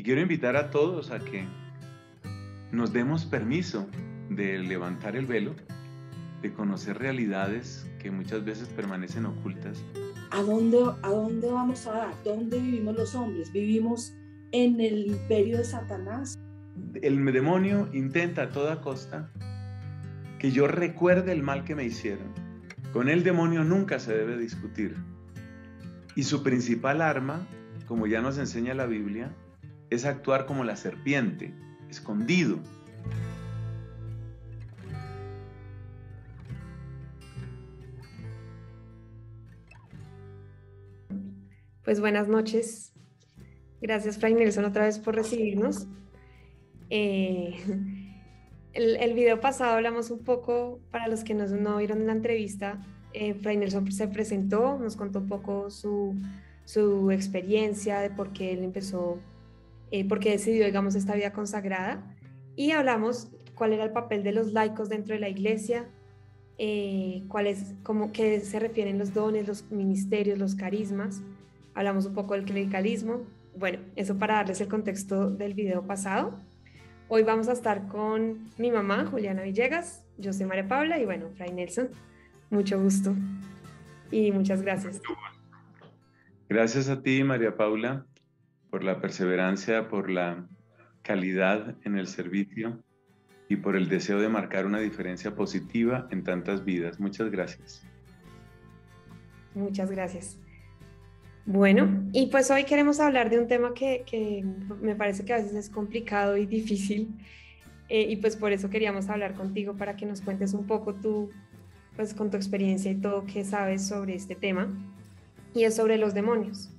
Y quiero invitar a todos a que nos demos permiso de levantar el velo, de conocer realidades que muchas veces permanecen ocultas. ¿A dónde, a dónde vamos a dar? ¿Dónde vivimos los hombres? ¿Vivimos en el imperio de Satanás? El demonio intenta a toda costa que yo recuerde el mal que me hicieron. Con el demonio nunca se debe discutir. Y su principal arma, como ya nos enseña la Biblia, es actuar como la serpiente, escondido. Pues buenas noches. Gracias, Fray Nelson, otra vez por recibirnos. Eh, el, video pasado hablamos un poco, para los que no, vieron la entrevista, eh, Fray Nelson se presentó, nos contó un poco su experiencia de por qué él empezó eh, porque decidió, digamos, esta vida consagrada. Y hablamos cuál era el papel de los laicos dentro de la iglesia, eh, cuál es, qué se refieren los dones, los ministerios, los carismas. Hablamos un poco del clericalismo. Bueno, eso para darles el contexto del video pasado. Hoy vamos a estar con mi mamá, Juliana Villegas, yo soy María Paula y bueno, Fray Nelson, mucho gusto y muchas gracias. Gracias a ti, María Paula por la perseverancia, por la calidad en el servicio y por el deseo de marcar una diferencia positiva en tantas vidas. Muchas gracias. Muchas gracias. Bueno, y pues hoy queremos hablar de un tema que, me parece que a veces es complicado y difícil, eh, y pues por eso queríamos hablar contigo para que nos cuentes un poco tú, pues con tu experiencia y todo que sabes sobre este tema, y es sobre los demonios.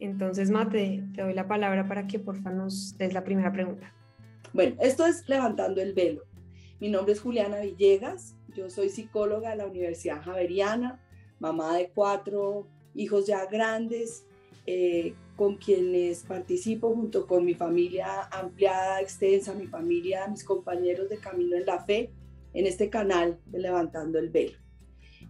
Entonces, Mate, te doy la palabra para que porfa nos des la primera pregunta. Bueno, esto es Levantando el Velo. Mi nombre es Juliana Villegas, yo soy psicóloga de la Universidad Javeriana, mamá de cuatro hijos ya grandes, eh, con quienes participo junto con mi familia ampliada, extensa, mi familia, mis compañeros de Camino en la Fe, en este canal de Levantando el Velo.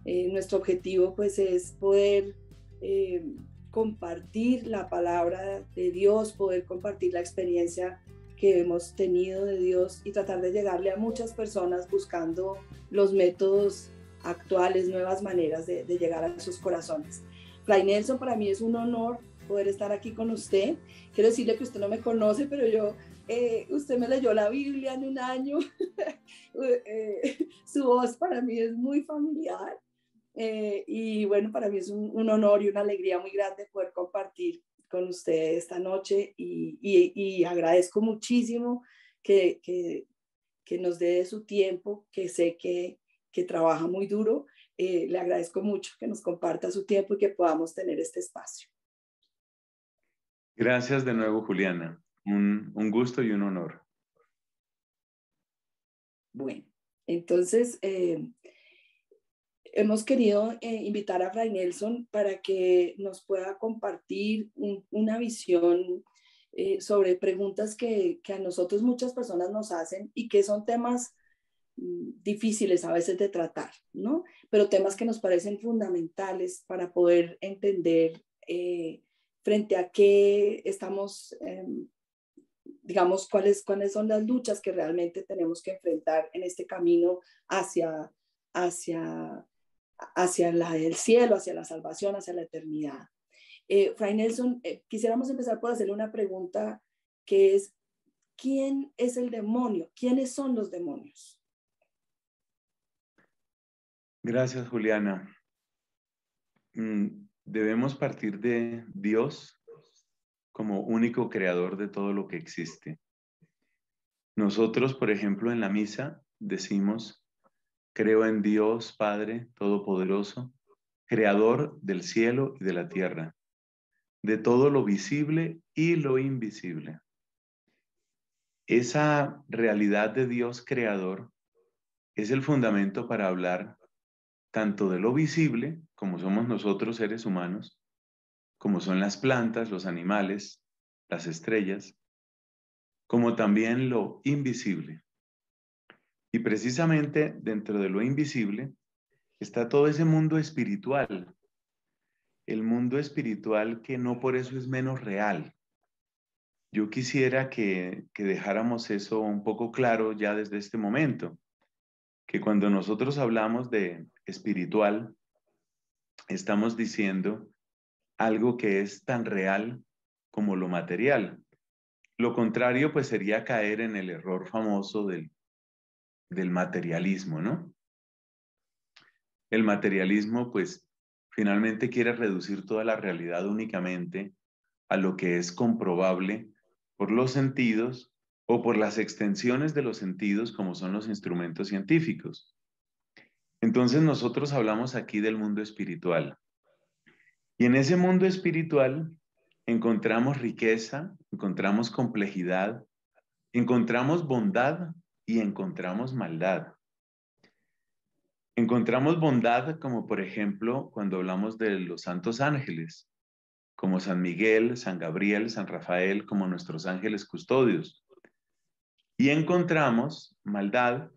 Eh, nuestro objetivo pues es poder eh, compartir la palabra de Dios, poder compartir la experiencia que hemos tenido de Dios y tratar de llegarle a muchas personas buscando los métodos actuales, nuevas maneras de, llegar a sus corazones. Fray Nelson, para mí es un honor poder estar aquí con usted. Quiero decirle que usted no me conoce, pero yo, eh, usted me leyó la Biblia en un año. Eh, su voz para mí es muy familiar eh, y bueno, para mí es un, honor y una alegría muy grande poder compartir con ustedes esta noche y, agradezco muchísimo que, nos dé su tiempo, que sé que, trabaja muy duro. Eh, le agradezco mucho que nos comparta su tiempo y que podamos tener este espacio. Gracias de nuevo, Juliana. Un, gusto y un honor. Bueno, entonces... Eh, hemos querido eh, invitar a Fray Nelson para que nos pueda compartir una visión eh, sobre preguntas que, que, a nosotros muchas personas nos hacen y que son temas mm, difíciles a veces de tratar, ¿no? Pero temas que nos parecen fundamentales para poder entender eh, frente a qué estamos, em, digamos, cuáles, cuáles son las luchas que realmente tenemos que enfrentar en este camino hacia hacia hacia el cielo, hacia la salvación, hacia la eternidad. Eh, Fray Nelson, eh, quisiéramos empezar por hacerle una pregunta que es, ¿quién es el demonio? ¿Quiénes son los demonios? Gracias, Juliana. Mm, debemos partir de Dios como único creador de todo lo que existe. Nosotros, por ejemplo, en la misa decimos, Creo en Dios Padre Todopoderoso, Creador del cielo y de la tierra, de todo lo visible y lo invisible. Esa realidad de Dios Creador es el fundamento para hablar tanto de lo visible, como somos nosotros seres humanos, como son las plantas, los animales, las estrellas, como también lo invisible, y precisamente dentro de lo invisible está todo ese mundo espiritual, el mundo espiritual que no por eso es menos real. Yo quisiera que, que dejáramos eso un poco claro ya desde este momento, que cuando nosotros hablamos de espiritual, estamos diciendo algo que es tan real como lo material. Lo contrario, pues sería caer en el error famoso del del materialismo, ¿no? El materialismo, pues, finalmente quiere reducir toda la realidad únicamente a lo que es comprobable por los sentidos o por las extensiones de los sentidos como son los instrumentos científicos. Entonces nosotros hablamos aquí del mundo espiritual. Y en ese mundo espiritual encontramos riqueza, encontramos complejidad, encontramos bondad y encontramos maldad. Encontramos bondad como por ejemplo cuando hablamos de los santos ángeles, como San Miguel, San Gabriel, San Rafael, como nuestros ángeles custodios. Y encontramos maldad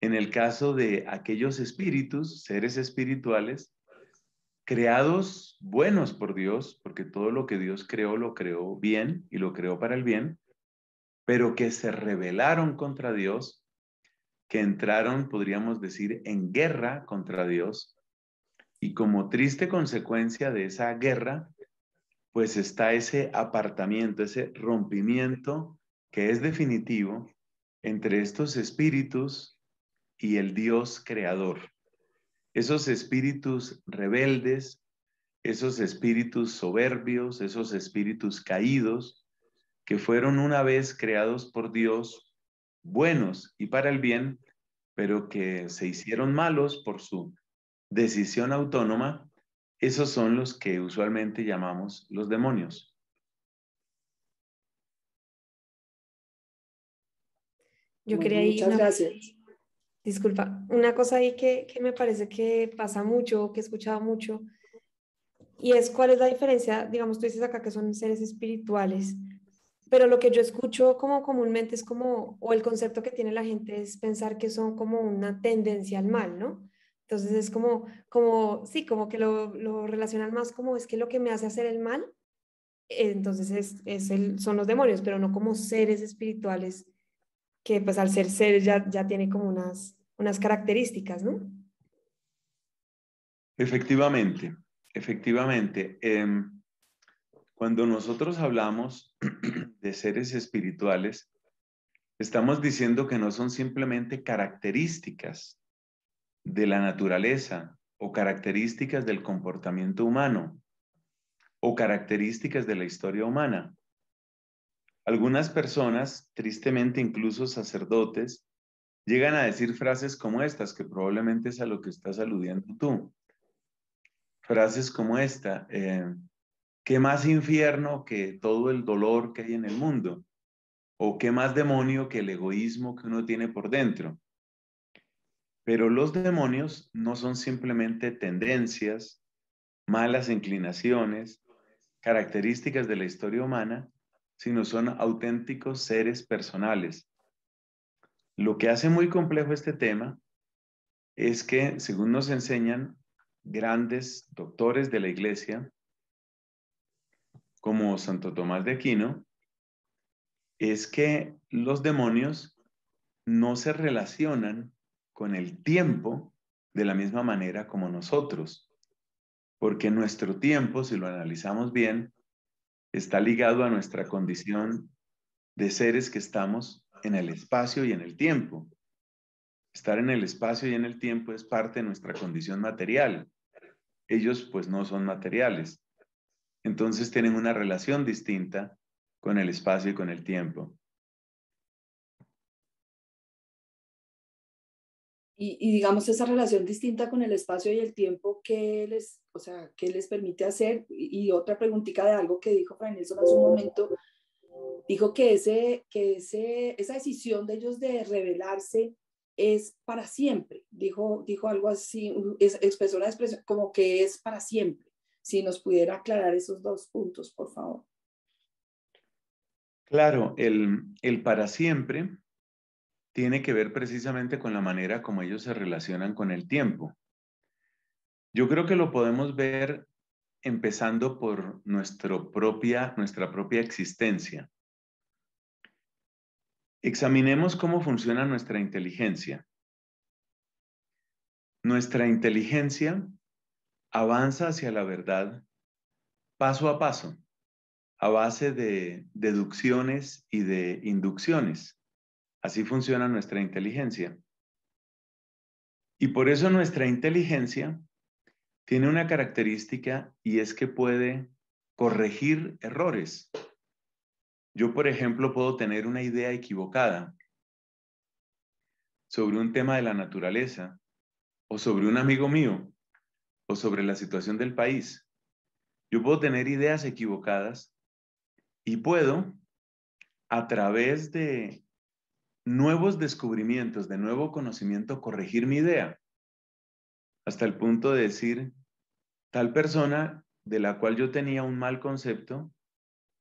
en el caso de aquellos espíritus, seres espirituales, creados buenos por Dios, porque todo lo que Dios creó lo creó bien y lo creó para el bien, pero que se rebelaron contra Dios, que entraron, podríamos decir, en guerra contra Dios. Y como triste consecuencia de esa guerra, pues está ese apartamiento, ese rompimiento que es definitivo entre estos espíritus y el Dios creador. Esos espíritus rebeldes, esos espíritus soberbios, esos espíritus caídos, que fueron una vez creados por Dios, buenos y para el bien, pero que se hicieron malos por su decisión autónoma, esos son los que usualmente llamamos los demonios. Yo quería ir. Muchas gracias. Disculpa, una cosa ahí que, que, me parece que pasa mucho, que he escuchado mucho, y es cuál es la diferencia, digamos, tú dices acá que son seres espirituales, pero lo que yo escucho como comúnmente es como, o el concepto que tiene la gente es pensar que son como una tendencia al mal, ¿no? Entonces es como, como sí, como que lo, relacionan más como es que lo que me hace hacer el mal, eh, entonces es, el, son los demonios, pero no como seres espirituales que pues al ser seres ya, ya tiene como unas, unas características, ¿no? Efectivamente, efectivamente. Em, cuando nosotros hablamos de seres espirituales, estamos diciendo que no son simplemente características de la naturaleza o características del comportamiento humano o características de la historia humana. Algunas personas, tristemente incluso sacerdotes, llegan a decir frases como estas, que probablemente es a lo que estás aludiendo tú. Frases como esta, eh, ¿Qué más infierno que todo el dolor que hay en el mundo? ¿O qué más demonio que el egoísmo que uno tiene por dentro? Pero los demonios no son simplemente tendencias, malas inclinaciones, características de la historia humana, sino son auténticos seres personales. Lo que hace muy complejo este tema es que, según nos enseñan grandes doctores de la iglesia, como Santo Tomás de Aquino, es que los demonios no se relacionan con el tiempo de la misma manera como nosotros, porque nuestro tiempo, si lo analizamos bien, está ligado a nuestra condición de seres que estamos en el espacio y en el tiempo. Estar en el espacio y en el tiempo es parte de nuestra condición material. Ellos pues no son materiales entonces tienen una relación distinta con el espacio y con el tiempo. Y, digamos, esa relación distinta con el espacio y el tiempo, que les, o sea, les permite hacer? Y, otra preguntita de algo que dijo Fray Nelson hace un momento, dijo que, ese, que esa decisión de ellos de revelarse es para siempre, dijo, dijo algo así, expresó la expresión como que es para siempre. Si nos pudiera aclarar esos dos puntos, por favor. Claro, el, para siempre tiene que ver precisamente con la manera como ellos se relacionan con el tiempo. Yo creo que lo podemos ver empezando por nuestra propia, nuestra propia existencia. Examinemos cómo funciona nuestra inteligencia. Nuestra inteligencia avanza hacia la verdad paso a paso, a base de deducciones y de inducciones. Así funciona nuestra inteligencia. Y por eso nuestra inteligencia tiene una característica y es que puede corregir errores. Yo, por ejemplo, puedo tener una idea equivocada sobre un tema de la naturaleza o sobre un amigo mío o sobre la situación del país. Yo puedo tener ideas equivocadas y puedo, a través de nuevos descubrimientos, de nuevo conocimiento, corregir mi idea, hasta el punto de decir, tal persona de la cual yo tenía un mal concepto,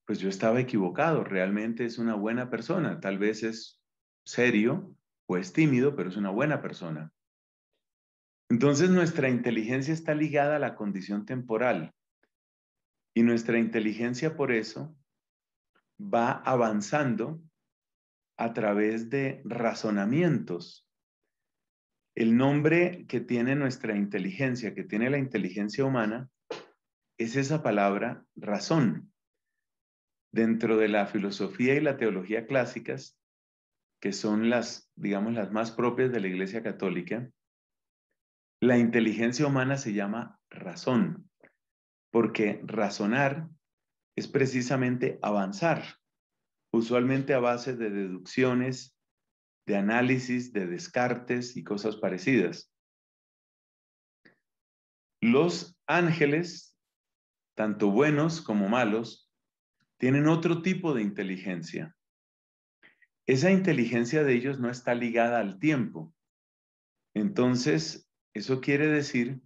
pues yo estaba equivocado, realmente es una buena persona, tal vez es serio o es tímido, pero es una buena persona. Entonces nuestra inteligencia está ligada a la condición temporal y nuestra inteligencia por eso va avanzando a través de razonamientos. El nombre que tiene nuestra inteligencia, que tiene la inteligencia humana, es esa palabra razón. Dentro de la filosofía y la teología clásicas, que son las, digamos, las más propias de la Iglesia Católica, la inteligencia humana se llama razón, porque razonar es precisamente avanzar, usualmente a base de deducciones, de análisis, de descartes y cosas parecidas. Los ángeles, tanto buenos como malos, tienen otro tipo de inteligencia. Esa inteligencia de ellos no está ligada al tiempo. Entonces, eso quiere decir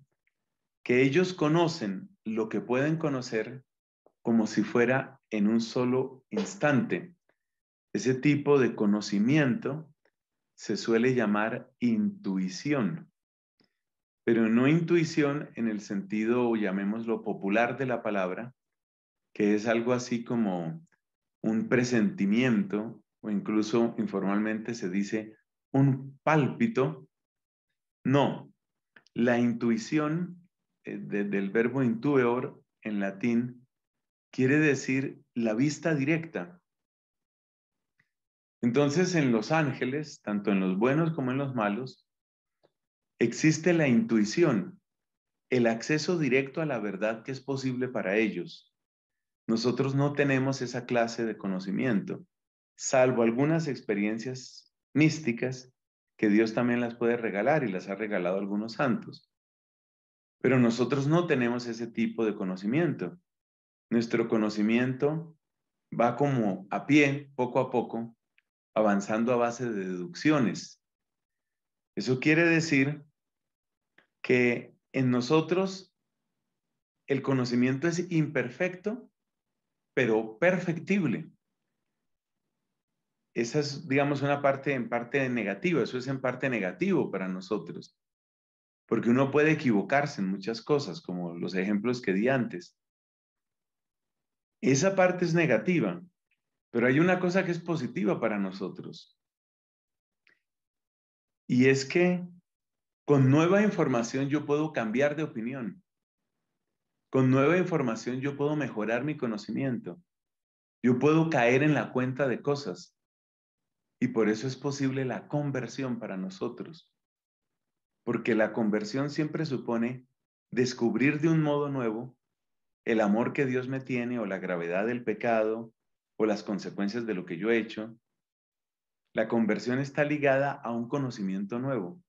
que ellos conocen lo que pueden conocer como si fuera en un solo instante. Ese tipo de conocimiento se suele llamar intuición, pero no intuición en el sentido, llamémoslo, popular de la palabra, que es algo así como un presentimiento o incluso informalmente se dice un pálpito. No, la intuición, eh, del verbo intueor en latín, quiere decir la vista directa. Entonces, en los ángeles, tanto en los buenos como en los malos, existe la intuición, el acceso directo a la verdad que es posible para ellos. Nosotros no tenemos esa clase de conocimiento, salvo algunas experiencias místicas que Dios también las puede regalar y las ha regalado algunos santos. Pero nosotros no tenemos ese tipo de conocimiento. Nuestro conocimiento va como a pie, poco a poco, avanzando a base de deducciones. Eso quiere decir que en nosotros el conocimiento es imperfecto, pero perfectible esa es, digamos, una parte en parte negativa, eso es en parte negativo para nosotros, porque uno puede equivocarse en muchas cosas, como los ejemplos que di antes. Esa parte es negativa, pero hay una cosa que es positiva para nosotros. Y es que con nueva información yo puedo cambiar de opinión. Con nueva información yo puedo mejorar mi conocimiento. Yo puedo caer en la cuenta de cosas. Y por eso es posible la conversión para nosotros. Porque la conversión siempre supone descubrir de un modo nuevo el amor que Dios me tiene o la gravedad del pecado o las consecuencias de lo que yo he hecho. La conversión está ligada a un conocimiento nuevo.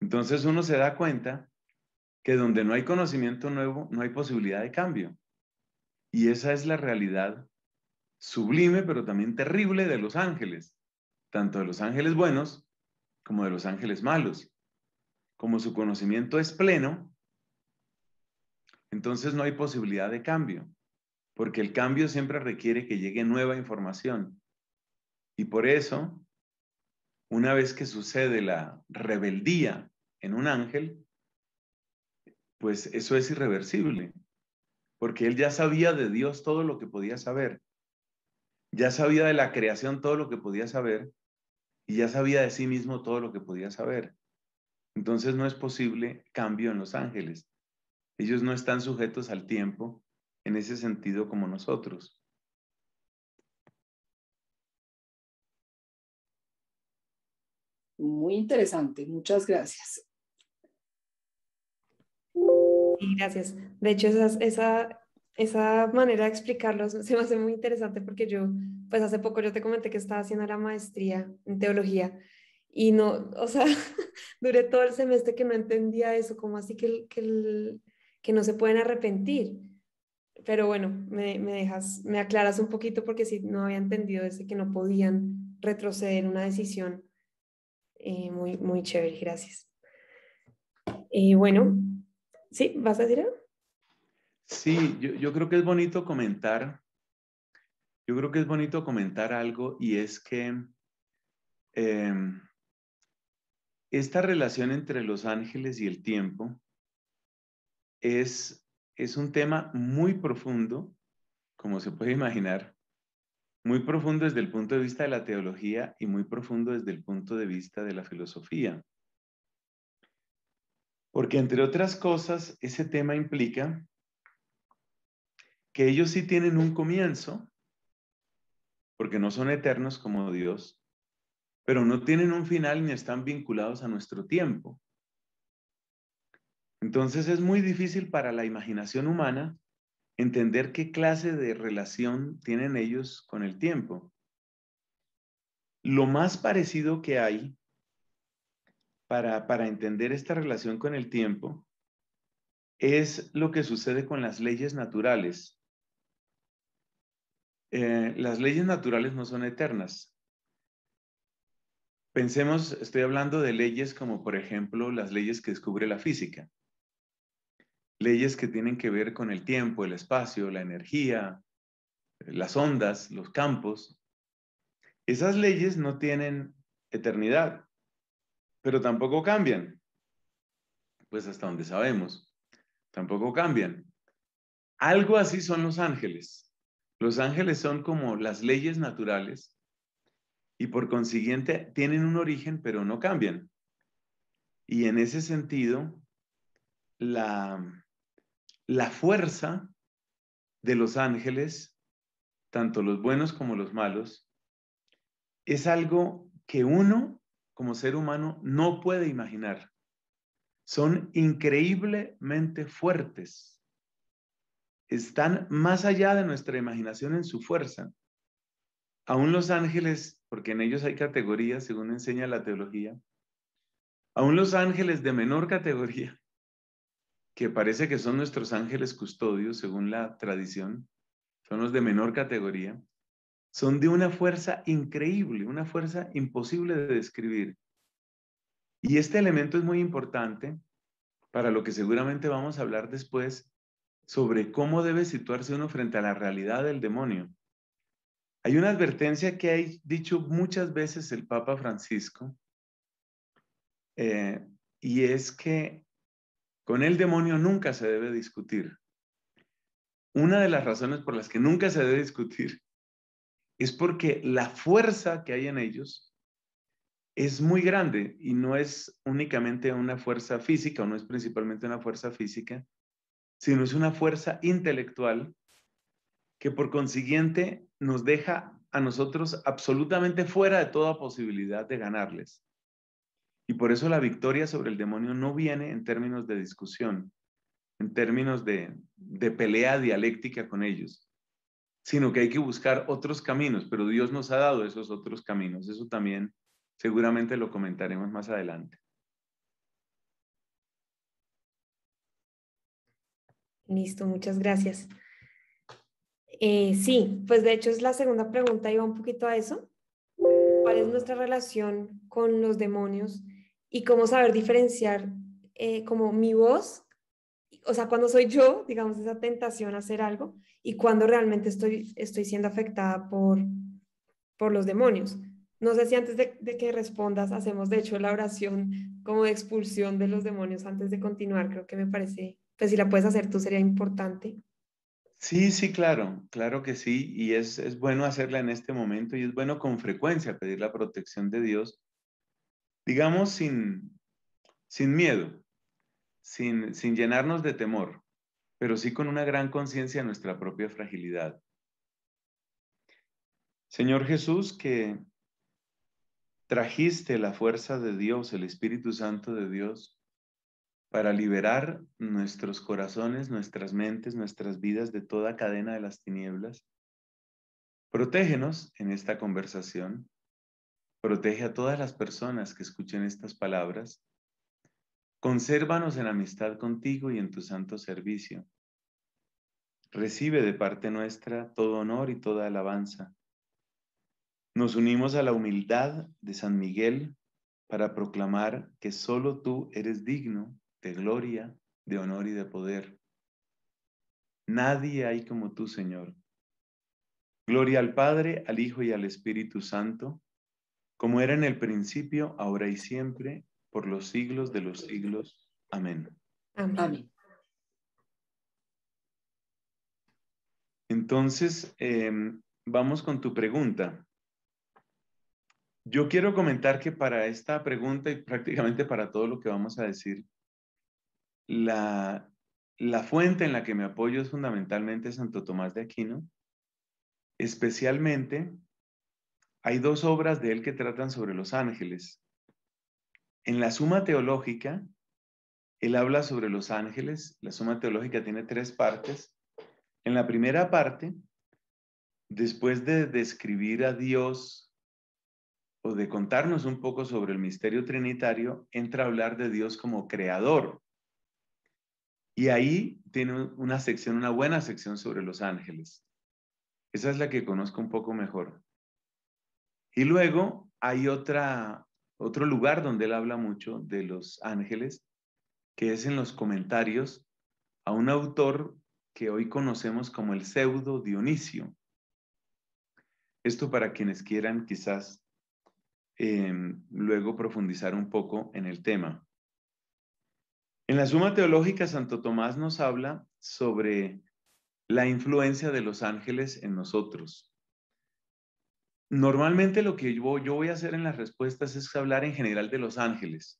Entonces uno se da cuenta que donde no hay conocimiento nuevo, no hay posibilidad de cambio. Y esa es la realidad sublime, pero también terrible de los ángeles, tanto de los ángeles buenos como de los ángeles malos. Como su conocimiento es pleno, entonces no hay posibilidad de cambio, porque el cambio siempre requiere que llegue nueva información. Y por eso, una vez que sucede la rebeldía en un ángel, pues eso es irreversible, porque él ya sabía de Dios todo lo que podía saber ya sabía de la creación todo lo que podía saber y ya sabía de sí mismo todo lo que podía saber. Entonces no es posible cambio en los ángeles. Ellos no están sujetos al tiempo en ese sentido como nosotros. Muy interesante, muchas gracias. Gracias. De hecho, esa, esa esa manera de explicarlo se me hace muy interesante porque yo, pues hace poco yo te comenté que estaba haciendo la maestría en teología y no, o sea, duré todo el semestre que no entendía eso, como así que, que, que no se pueden arrepentir. Pero bueno, me, dejas, me aclaras un poquito porque si no había entendido ese que no podían retroceder una decisión. Eh, muy, muy chévere, gracias. Y eh, bueno, ¿sí? ¿Vas a decir algo? Sí, yo, creo que es bonito comentar, yo creo que es bonito comentar algo y es que em, esta relación entre los ángeles y el tiempo es, es un tema muy profundo, como se puede imaginar, muy profundo desde el punto de vista de la teología y muy profundo desde el punto de vista de la filosofía. Porque entre otras cosas, ese tema implica que ellos sí tienen un comienzo, porque no son eternos como Dios, pero no tienen un final ni están vinculados a nuestro tiempo. Entonces es muy difícil para la imaginación humana entender qué clase de relación tienen ellos con el tiempo. Lo más parecido que hay para, para entender esta relación con el tiempo es lo que sucede con las leyes naturales. Eh, las leyes naturales no son eternas. Pensemos, estoy hablando de leyes como por ejemplo las leyes que descubre la física, leyes que tienen que ver con el tiempo, el espacio, la energía, las ondas, los campos. Esas leyes no tienen eternidad, pero tampoco cambian, pues hasta donde sabemos, tampoco cambian. Algo así son los ángeles. Los ángeles son como las leyes naturales y por consiguiente tienen un origen pero no cambian. Y en ese sentido, la, fuerza de los ángeles, tanto los buenos como los malos, es algo que uno como ser humano no puede imaginar. Son increíblemente fuertes están más allá de nuestra imaginación en su fuerza. Aún los ángeles, porque en ellos hay categorías, según enseña la teología, aún los ángeles de menor categoría, que parece que son nuestros ángeles custodios, según la tradición, son los de menor categoría, son de una fuerza increíble, una fuerza imposible de describir. Y este elemento es muy importante para lo que seguramente vamos a hablar después sobre cómo debe situarse uno frente a la realidad del demonio. Hay una advertencia que ha dicho muchas veces el Papa Francisco, eh, y es que con el demonio nunca se debe discutir. Una de las razones por las que nunca se debe discutir es porque la fuerza que hay en ellos es muy grande y no es únicamente una fuerza física o no es principalmente una fuerza física, sino es una fuerza intelectual que por consiguiente nos deja a nosotros absolutamente fuera de toda posibilidad de ganarles. Y por eso la victoria sobre el demonio no viene en términos de discusión, en términos de, de pelea dialéctica con ellos, sino que hay que buscar otros caminos, pero Dios nos ha dado esos otros caminos. Eso también seguramente lo comentaremos más adelante. Listo, muchas gracias. Eh, sí, pues de hecho es la segunda pregunta, y va un poquito a eso. ¿Cuál es nuestra relación con los demonios y cómo saber diferenciar eh, como mi voz, o sea, cuando soy yo, digamos, esa tentación a hacer algo y cuando realmente estoy, estoy siendo afectada por, por los demonios? No sé si antes de, de que respondas, hacemos de hecho la oración como de expulsión de los demonios antes de continuar, creo que me parece pues, si la puedes hacer tú sería importante. Sí, sí, claro, claro que sí. Y es, bueno hacerla en este momento y es bueno con frecuencia pedir la protección de Dios, digamos, sin, sin miedo, sin, sin llenarnos de temor, pero sí con una gran conciencia de nuestra propia fragilidad. Señor Jesús, que trajiste la fuerza de Dios, el Espíritu Santo de Dios, para liberar nuestros corazones, nuestras mentes, nuestras vidas de toda cadena de las tinieblas. Protégenos en esta conversación. Protege a todas las personas que escuchen estas palabras. Consérvanos en amistad contigo y en tu santo servicio. Recibe de parte nuestra todo honor y toda alabanza. Nos unimos a la humildad de San Miguel para proclamar que solo tú eres digno de gloria, de honor y de poder. Nadie hay como tú, Señor. Gloria al Padre, al Hijo y al Espíritu Santo, como era en el principio, ahora y siempre, por los siglos de los siglos. Amén. Amén. Entonces, em, vamos con tu pregunta. Yo quiero comentar que para esta pregunta y prácticamente para todo lo que vamos a decir, la, fuente en la que me apoyo es fundamentalmente Santo Tomás de Aquino. Especialmente, hay dos obras de él que tratan sobre los ángeles. En la Suma Teológica, él habla sobre los ángeles. La Suma Teológica tiene tres partes. En la primera parte, después de describir a Dios o de contarnos un poco sobre el misterio trinitario, entra a hablar de Dios como creador. Y ahí tiene una sección, una buena sección sobre los ángeles. Esa es la que conozco un poco mejor. Y luego hay otra, otro lugar donde él habla mucho de los ángeles, que es en los comentarios a un autor que hoy conocemos como el pseudo Dionisio. Esto para quienes quieran quizás em, luego profundizar un poco en el tema. En la Suma Teológica, Santo Tomás nos habla sobre la influencia de los ángeles en nosotros. Normalmente lo que yo, voy a hacer en las respuestas es hablar en general de los ángeles,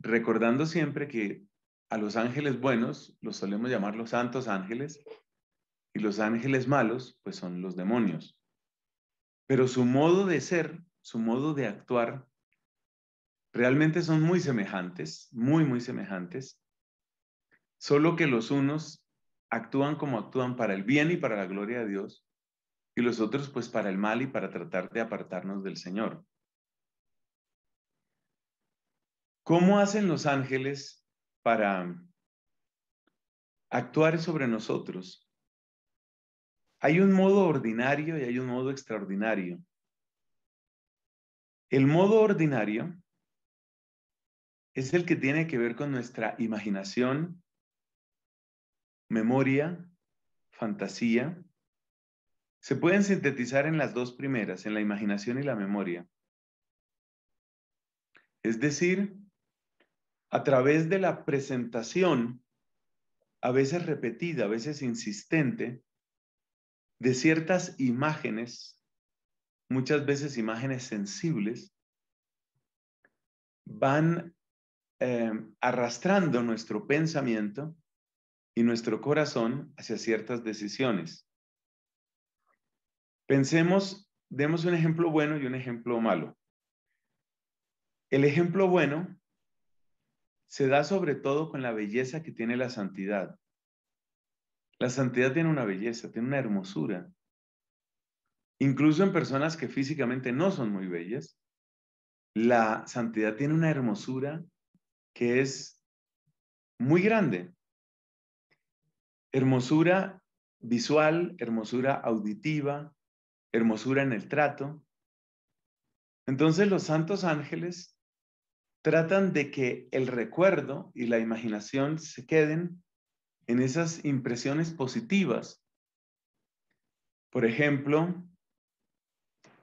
recordando siempre que a los ángeles buenos los solemos llamar los santos ángeles y los ángeles malos pues son los demonios. Pero su modo de ser, su modo de actuar Realmente son muy semejantes, muy, muy semejantes, solo que los unos actúan como actúan para el bien y para la gloria de Dios, y los otros pues para el mal y para tratar de apartarnos del Señor. ¿Cómo hacen los ángeles para actuar sobre nosotros? Hay un modo ordinario y hay un modo extraordinario. El modo ordinario es el que tiene que ver con nuestra imaginación, memoria, fantasía. Se pueden sintetizar en las dos primeras, en la imaginación y la memoria. Es decir, a través de la presentación, a veces repetida, a veces insistente, de ciertas imágenes, muchas veces imágenes sensibles, van eh, arrastrando nuestro pensamiento y nuestro corazón hacia ciertas decisiones. Pensemos, demos un ejemplo bueno y un ejemplo malo. El ejemplo bueno se da sobre todo con la belleza que tiene la santidad. La santidad tiene una belleza, tiene una hermosura. Incluso en personas que físicamente no son muy bellas, la santidad tiene una hermosura que es muy grande. Hermosura visual, hermosura auditiva, hermosura en el trato. Entonces los santos ángeles tratan de que el recuerdo y la imaginación se queden en esas impresiones positivas. Por ejemplo,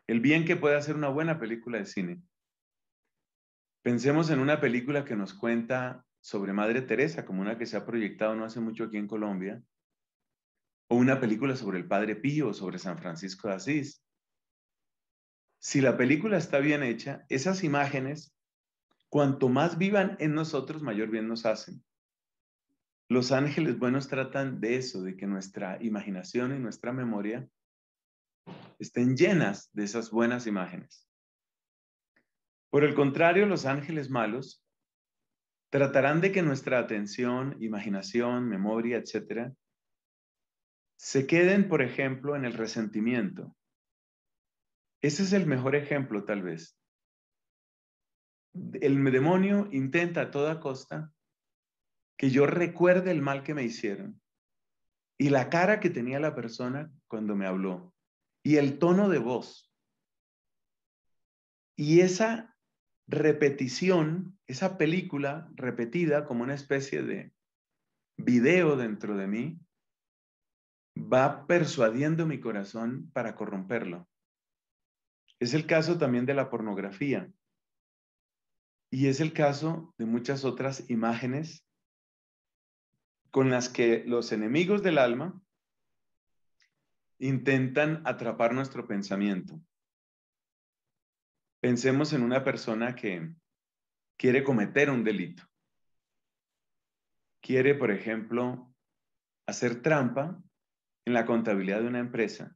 el bien que puede hacer una buena película de cine. Pensemos en una película que nos cuenta sobre Madre Teresa, como una que se ha proyectado no hace mucho aquí en Colombia, o una película sobre el Padre Pío, sobre San Francisco de Asís. Si la película está bien hecha, esas imágenes, cuanto más vivan en nosotros, mayor bien nos hacen. Los ángeles buenos tratan de eso, de que nuestra imaginación y nuestra memoria estén llenas de esas buenas imágenes. Por el contrario, los ángeles malos tratarán de que nuestra atención, imaginación, memoria, etcétera, se queden, por ejemplo, en el resentimiento. Ese es el mejor ejemplo, tal vez. El demonio intenta a toda costa que yo recuerde el mal que me hicieron y la cara que tenía la persona cuando me habló y el tono de voz. Y esa repetición, esa película repetida como una especie de video dentro de mí, va persuadiendo mi corazón para corromperlo. Es el caso también de la pornografía y es el caso de muchas otras imágenes con las que los enemigos del alma intentan atrapar nuestro pensamiento. Pensemos en una persona que quiere cometer un delito. Quiere, por ejemplo, hacer trampa en la contabilidad de una empresa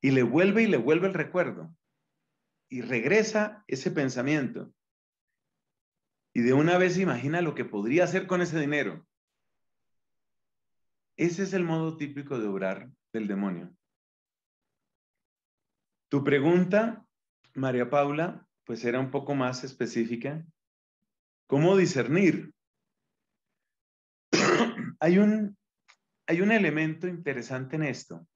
y le vuelve y le vuelve el recuerdo y regresa ese pensamiento y de una vez imagina lo que podría hacer con ese dinero. Ese es el modo típico de obrar del demonio. Tu pregunta María Paula, pues era un poco más específica. ¿Cómo discernir? hay, un, elemento interesante en esto.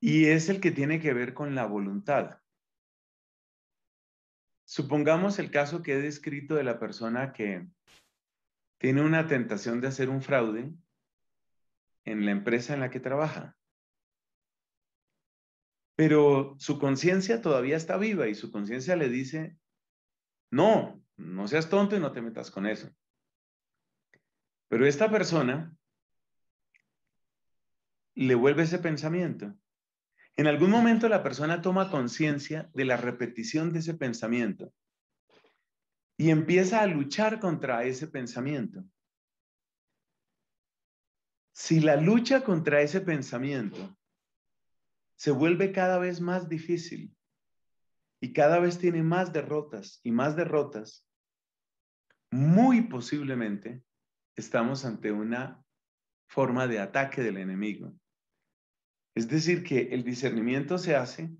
Y es el que tiene que ver con la voluntad. Supongamos el caso que he descrito de la persona que tiene una tentación de hacer un fraude en la empresa en la que trabaja. Pero su conciencia todavía está viva y su conciencia le dice, no, no seas tonto y no te metas con eso. Pero esta persona le vuelve ese pensamiento. En algún momento la persona toma conciencia de la repetición de ese pensamiento y empieza a luchar contra ese pensamiento. Si la lucha contra ese pensamiento se vuelve cada vez más difícil y cada vez tiene más derrotas y más derrotas, muy posiblemente estamos ante una forma de ataque del enemigo. Es decir, que el discernimiento se hace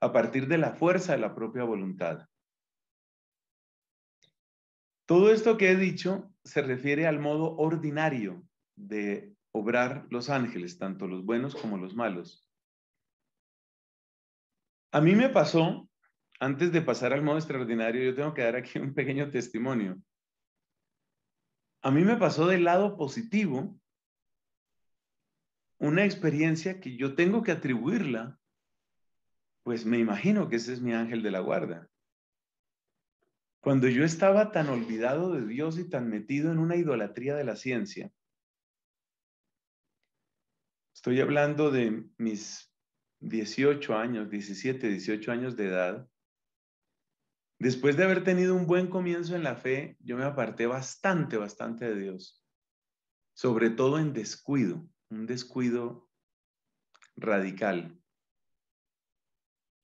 a partir de la fuerza de la propia voluntad. Todo esto que he dicho se refiere al modo ordinario de obrar los ángeles, tanto los buenos como los malos. A mí me pasó, antes de pasar al modo extraordinario, yo tengo que dar aquí un pequeño testimonio. A mí me pasó del lado positivo una experiencia que yo tengo que atribuirla, pues me imagino que ese es mi ángel de la guarda. Cuando yo estaba tan olvidado de Dios y tan metido en una idolatría de la ciencia, estoy hablando de mis 18 años, 17, 18 años de edad, después de haber tenido un buen comienzo en la fe, yo me aparté bastante, bastante de Dios, sobre todo en descuido, un descuido radical.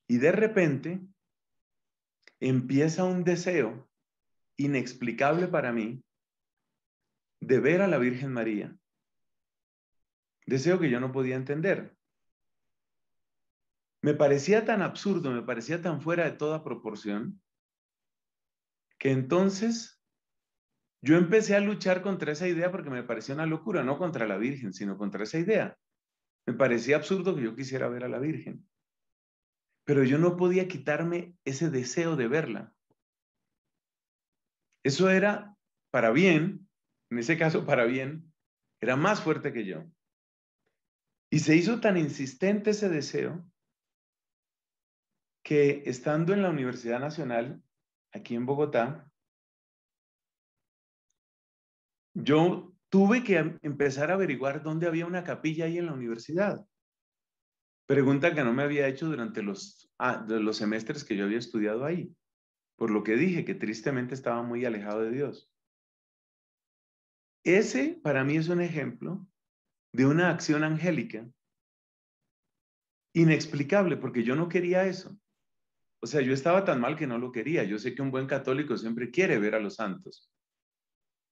Y de repente empieza un deseo inexplicable para mí de ver a la Virgen María. Deseo que yo no podía entender me parecía tan absurdo, me parecía tan fuera de toda proporción, que entonces yo empecé a luchar contra esa idea porque me parecía una locura, no contra la Virgen, sino contra esa idea. Me parecía absurdo que yo quisiera ver a la Virgen, pero yo no podía quitarme ese deseo de verla. Eso era para bien, en ese caso para bien, era más fuerte que yo. Y se hizo tan insistente ese deseo que estando en la Universidad Nacional, aquí en Bogotá, yo tuve que em, empezar a averiguar dónde había una capilla ahí en la universidad. Pregunta que no me había hecho durante los, ah, los semestres que yo había estudiado ahí, por lo que dije que tristemente estaba muy alejado de Dios. Ese para mí es un ejemplo de una acción angélica inexplicable, porque yo no quería eso. O sea, yo estaba tan mal que no lo quería. Yo sé que un buen católico siempre quiere ver a los santos,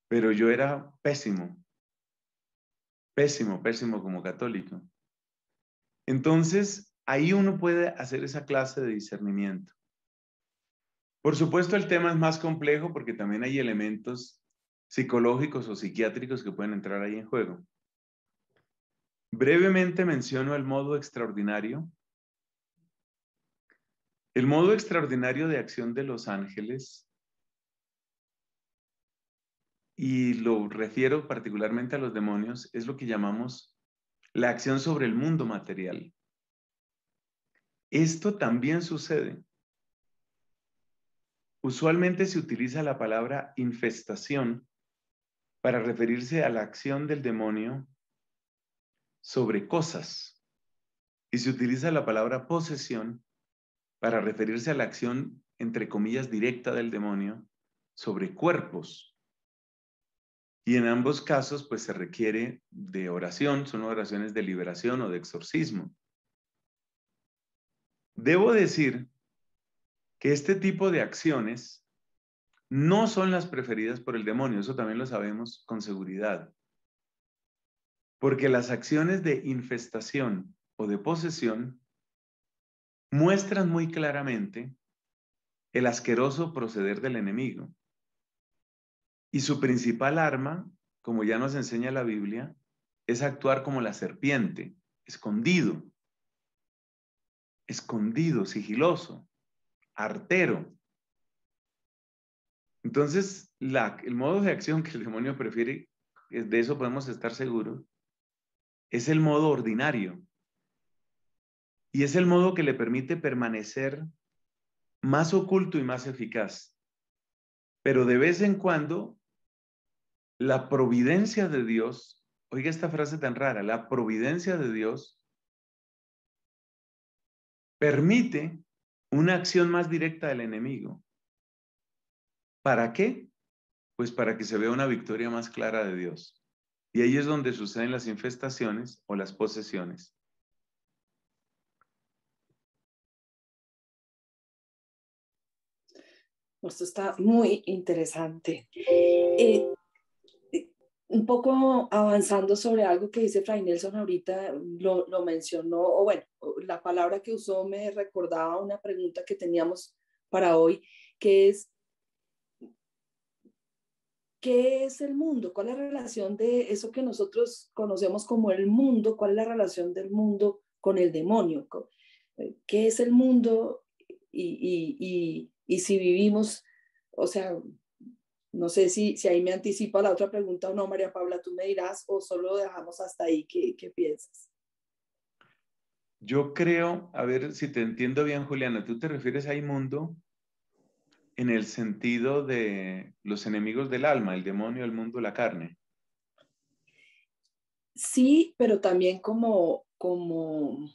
pero yo era pésimo, pésimo, pésimo como católico. Entonces, ahí uno puede hacer esa clase de discernimiento. Por supuesto, el tema es más complejo porque también hay elementos psicológicos o psiquiátricos que pueden entrar ahí en juego. Brevemente menciono el modo extraordinario el modo extraordinario de acción de los ángeles, y lo refiero particularmente a los demonios, es lo que llamamos la acción sobre el mundo material. Esto también sucede. Usualmente se utiliza la palabra infestación para referirse a la acción del demonio sobre cosas. Y se utiliza la palabra posesión para referirse a la acción, entre comillas, directa del demonio sobre cuerpos. Y en ambos casos, pues se requiere de oración, son oraciones de liberación o de exorcismo. Debo decir que este tipo de acciones no son las preferidas por el demonio, eso también lo sabemos con seguridad. Porque las acciones de infestación o de posesión muestran muy claramente el asqueroso proceder del enemigo. Y su principal arma, como ya nos enseña la Biblia, es actuar como la serpiente, escondido, escondido, sigiloso, artero. Entonces, el modo de acción que el demonio prefiere, de eso podemos estar seguros, es el modo ordinario, y es el modo que le permite permanecer más oculto y más eficaz. Pero de vez en cuando, la providencia de Dios, oiga esta frase tan rara, la providencia de Dios permite una acción más directa del enemigo. ¿Para qué? Pues para que se vea una victoria más clara de Dios. Y ahí es donde suceden las infestaciones o las posesiones. Esto está muy interesante. Eh, eh, un poco avanzando sobre algo que dice Fray Nelson ahorita, lo, lo, mencionó, o bueno, la palabra que usó me recordaba una pregunta que teníamos para hoy, que es, ¿qué es el mundo? ¿Cuál es la relación de eso que nosotros conocemos como el mundo? ¿Cuál es la relación del mundo con el demonio? Eh, ¿Qué es el mundo? y y si vivimos, o sea, no sé si, si ahí me anticipa la otra pregunta o no, María Paula, tú me dirás o solo dejamos hasta ahí, ¿qué, qué piensas? Yo creo, a ver si te entiendo bien, Juliana, tú te refieres a mundo en el sentido de los enemigos del alma, el demonio, el mundo, la carne. Sí, pero también como, como,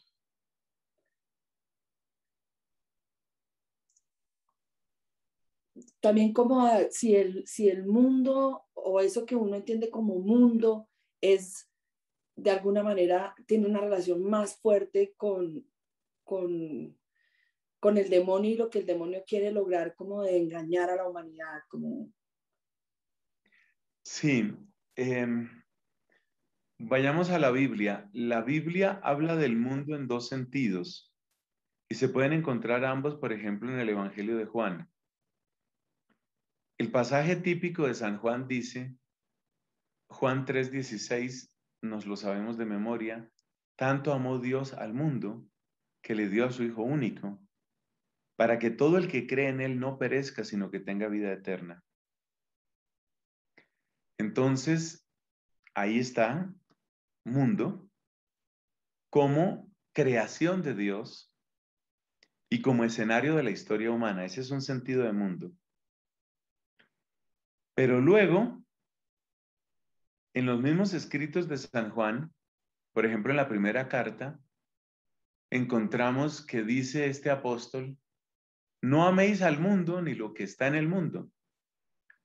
también como ah, si, el, si el mundo o eso que uno entiende como mundo es de alguna manera, tiene una relación más fuerte con, con, el demonio y lo que el demonio quiere lograr como de engañar a la humanidad. Como... Sí. Em, vayamos a la Biblia. La Biblia habla del mundo en dos sentidos y se pueden encontrar ambos, por ejemplo, en el Evangelio de Juan. El pasaje típico de San Juan dice, Juan 3:16, nos lo sabemos de memoria, tanto amó Dios al mundo que le dio a su Hijo único, para que todo el que cree en Él no perezca, sino que tenga vida eterna. Entonces, ahí está, mundo, como creación de Dios y como escenario de la historia humana. Ese es un sentido de mundo. Pero luego, en los mismos escritos de San Juan, por ejemplo, en la primera carta, encontramos que dice este apóstol, no améis al mundo ni lo que está en el mundo,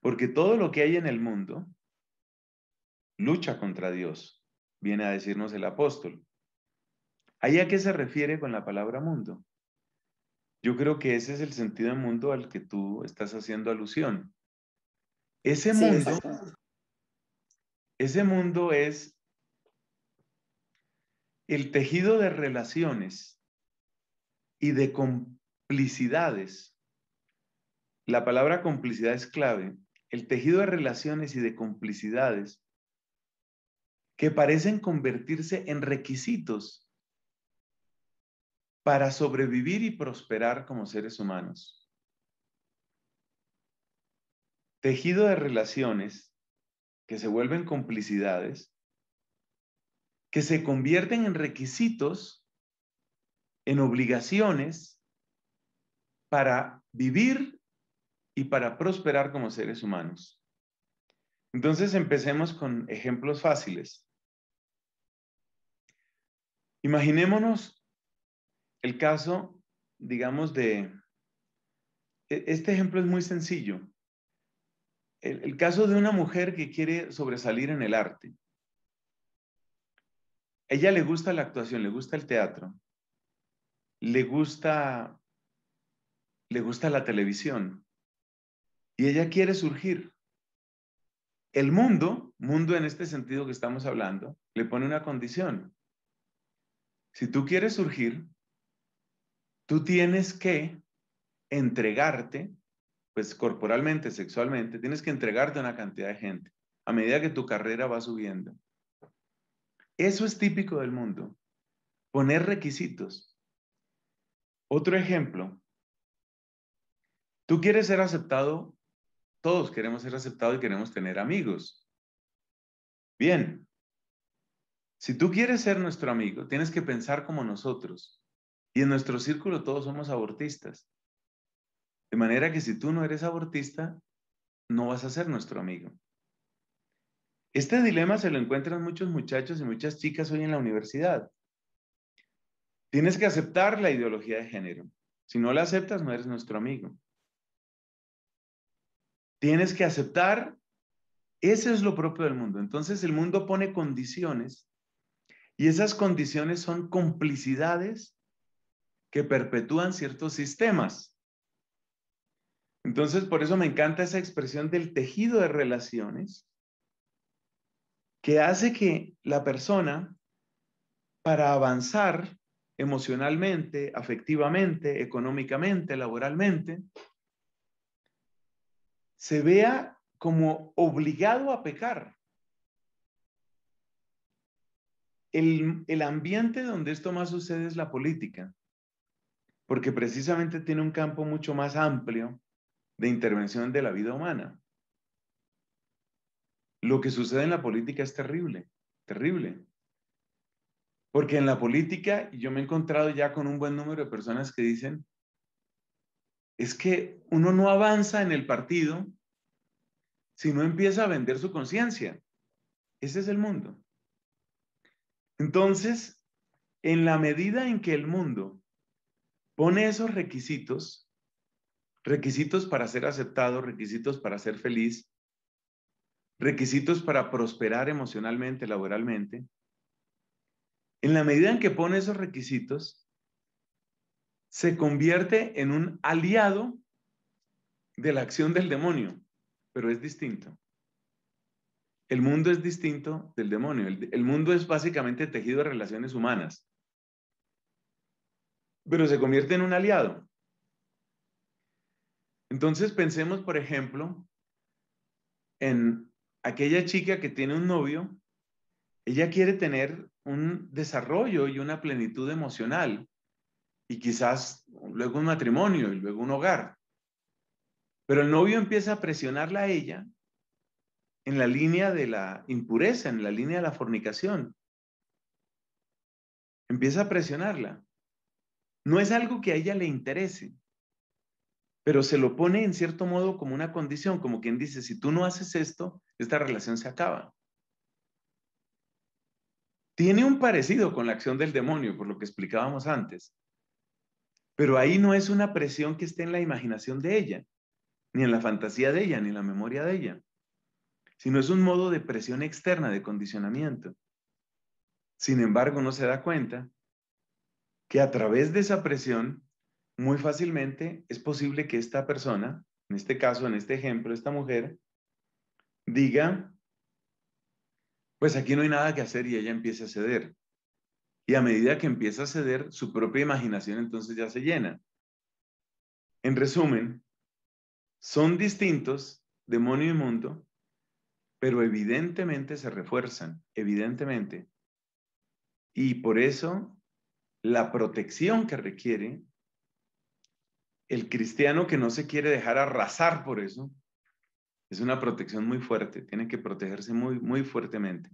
porque todo lo que hay en el mundo lucha contra Dios, viene a decirnos el apóstol. ¿Ahí a qué se refiere con la palabra mundo? Yo creo que ese es el sentido del mundo al que tú estás haciendo alusión. Ese mundo, ese mundo es el tejido de relaciones y de complicidades. La palabra complicidad es clave. El tejido de relaciones y de complicidades que parecen convertirse en requisitos para sobrevivir y prosperar como seres humanos tejido de relaciones que se vuelven complicidades, que se convierten en requisitos, en obligaciones para vivir y para prosperar como seres humanos. Entonces empecemos con ejemplos fáciles. Imaginémonos el caso, digamos, de... E-, este ejemplo es muy sencillo el, caso de una mujer que quiere sobresalir en el arte. Ella le gusta la actuación, le gusta el teatro, le gusta, le gusta la televisión y ella quiere surgir. El mundo, mundo en este sentido que estamos hablando, le pone una condición. Si tú quieres surgir, tú tienes que entregarte pues corporalmente, sexualmente, tienes que entregarte a una cantidad de gente a medida que tu carrera va subiendo. Eso es típico del mundo, poner requisitos. Otro ejemplo, tú quieres ser aceptado, todos queremos ser aceptados y queremos tener amigos. Bien, si tú quieres ser nuestro amigo, tienes que pensar como nosotros. Y en nuestro círculo todos somos abortistas. De manera que si tú no eres abortista, no vas a ser nuestro amigo. Este dilema se lo encuentran muchos muchachos y muchas chicas hoy en la universidad. Tienes que aceptar la ideología de género. Si no la aceptas, no eres nuestro amigo. Tienes que aceptar, eso es lo propio del mundo. Entonces el mundo pone condiciones y esas condiciones son complicidades que perpetúan ciertos sistemas. Entonces, por eso me encanta esa expresión del tejido de relaciones que hace que la persona, para avanzar emocionalmente, afectivamente, económicamente, laboralmente, se vea como obligado a pecar. El, el, ambiente donde esto más sucede es la política, porque precisamente tiene un campo mucho más amplio de intervención de la vida humana. Lo que sucede en la política es terrible, terrible. Porque en la política yo me he encontrado ya con un buen número de personas que dicen, es que uno no avanza en el partido si no empieza a vender su conciencia. Ese es el mundo. Entonces, en la medida en que el mundo pone esos requisitos, requisitos para ser aceptado, requisitos para ser feliz, requisitos para prosperar emocionalmente, laboralmente. En la medida en que pone esos requisitos, se convierte en un aliado de la acción del demonio, pero es distinto. El mundo es distinto del demonio. El, el mundo es básicamente tejido de relaciones humanas, pero se convierte en un aliado. Entonces pensemos, por ejemplo, en aquella chica que tiene un novio, ella quiere tener un desarrollo y una plenitud emocional y quizás luego un matrimonio y luego un hogar. Pero el novio empieza a presionarla a ella en la línea de la impureza, en la línea de la fornicación. Empieza a presionarla. No es algo que a ella le interese pero se lo pone en cierto modo como una condición, como quien dice, si tú no haces esto, esta relación se acaba. Tiene un parecido con la acción del demonio, por lo que explicábamos antes, pero ahí no es una presión que esté en la imaginación de ella, ni en la fantasía de ella, ni en la memoria de ella, sino es un modo de presión externa, de condicionamiento. Sin embargo, no se da cuenta que a través de esa presión muy fácilmente es posible que esta persona, en este caso, en este ejemplo, esta mujer, diga, pues aquí no hay nada que hacer y ella empiece a ceder. Y a medida que empieza a ceder, su propia imaginación entonces ya se llena. En resumen, son distintos, demonio y mundo, pero evidentemente se refuerzan, evidentemente. Y por eso, la protección que requiere el cristiano que no se quiere dejar arrasar por eso, es una protección muy fuerte, tiene que protegerse muy, muy fuertemente.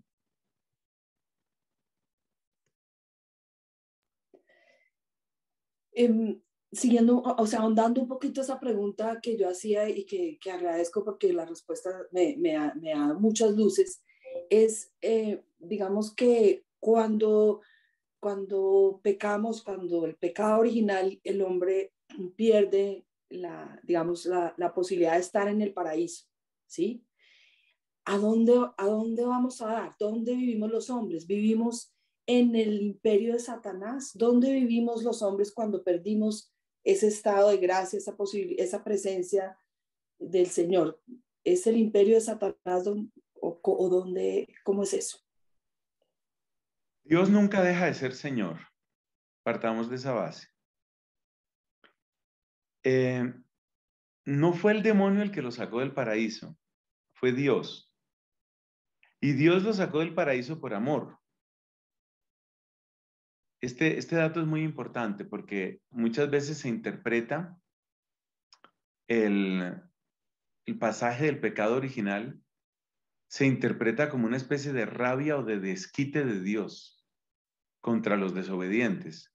Em, siguiendo, o sea, ahondando un poquito esa pregunta que yo hacía y que, que agradezco porque la respuesta me, me, muchas luces, es, eh, digamos que cuando, cuando pecamos, cuando el pecado original, el hombre pierde la, digamos, la, posibilidad de estar en el paraíso, ¿sí? ¿A dónde, ¿A dónde vamos a dar? ¿Dónde vivimos los hombres? ¿Vivimos en el imperio de Satanás? ¿Dónde vivimos los hombres cuando perdimos ese estado de gracia, esa, esa presencia del Señor? ¿Es el imperio de Satanás o, o dónde, cómo es eso? Dios nunca deja de ser Señor. Partamos de esa base. Eh, no fue el demonio el que lo sacó del paraíso, fue Dios. Y Dios lo sacó del paraíso por amor. Este, este dato es muy importante porque muchas veces se interpreta el, el pasaje del pecado original, se interpreta como una especie de rabia o de desquite de Dios contra los desobedientes.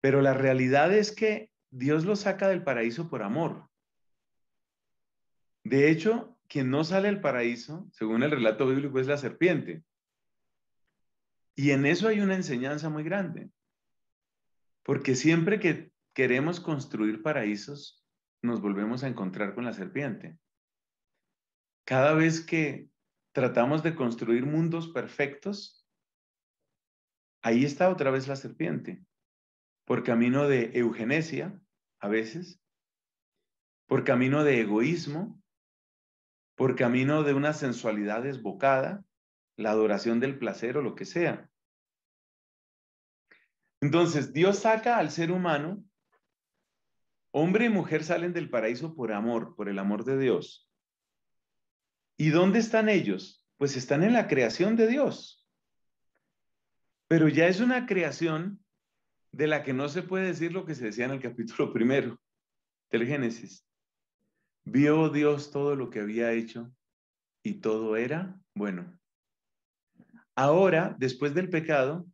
Pero la realidad es que Dios lo saca del paraíso por amor. De hecho, quien no sale del paraíso, según el relato bíblico, es la serpiente. Y en eso hay una enseñanza muy grande. Porque siempre que queremos construir paraísos, nos volvemos a encontrar con la serpiente. Cada vez que tratamos de construir mundos perfectos, ahí está otra vez la serpiente, por camino de eugenesia, a veces, por camino de egoísmo, por camino de una sensualidad desbocada, la adoración del placer o lo que sea. Entonces, Dios saca al ser humano, hombre y mujer salen del paraíso por amor, por el amor de Dios. ¿Y dónde están ellos? Pues están en la creación de Dios. Pero ya es una creación de la que no se puede decir lo que se decía en el capítulo primero del Génesis. Vio Dios todo lo que había hecho y todo era bueno. Ahora, después del pecado,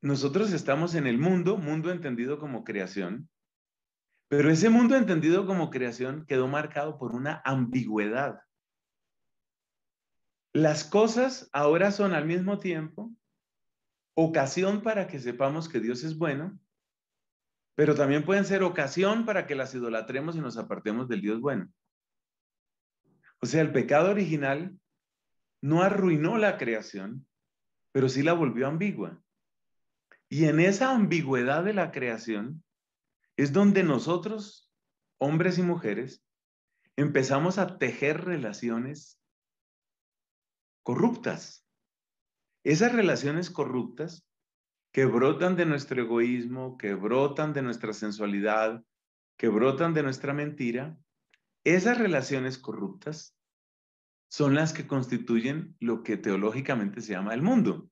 nosotros estamos en el mundo, mundo entendido como creación, pero ese mundo entendido como creación quedó marcado por una ambigüedad. Las cosas ahora son al mismo tiempo ocasión para que sepamos que Dios es bueno, pero también pueden ser ocasión para que las idolatremos y nos apartemos del Dios bueno. O sea, el pecado original no arruinó la creación, pero sí la volvió ambigua. Y en esa ambigüedad de la creación es donde nosotros, hombres y mujeres, empezamos a tejer relaciones corruptas, esas relaciones corruptas que brotan de nuestro egoísmo, que brotan de nuestra sensualidad, que brotan de nuestra mentira, esas relaciones corruptas son las que constituyen lo que teológicamente se llama el mundo.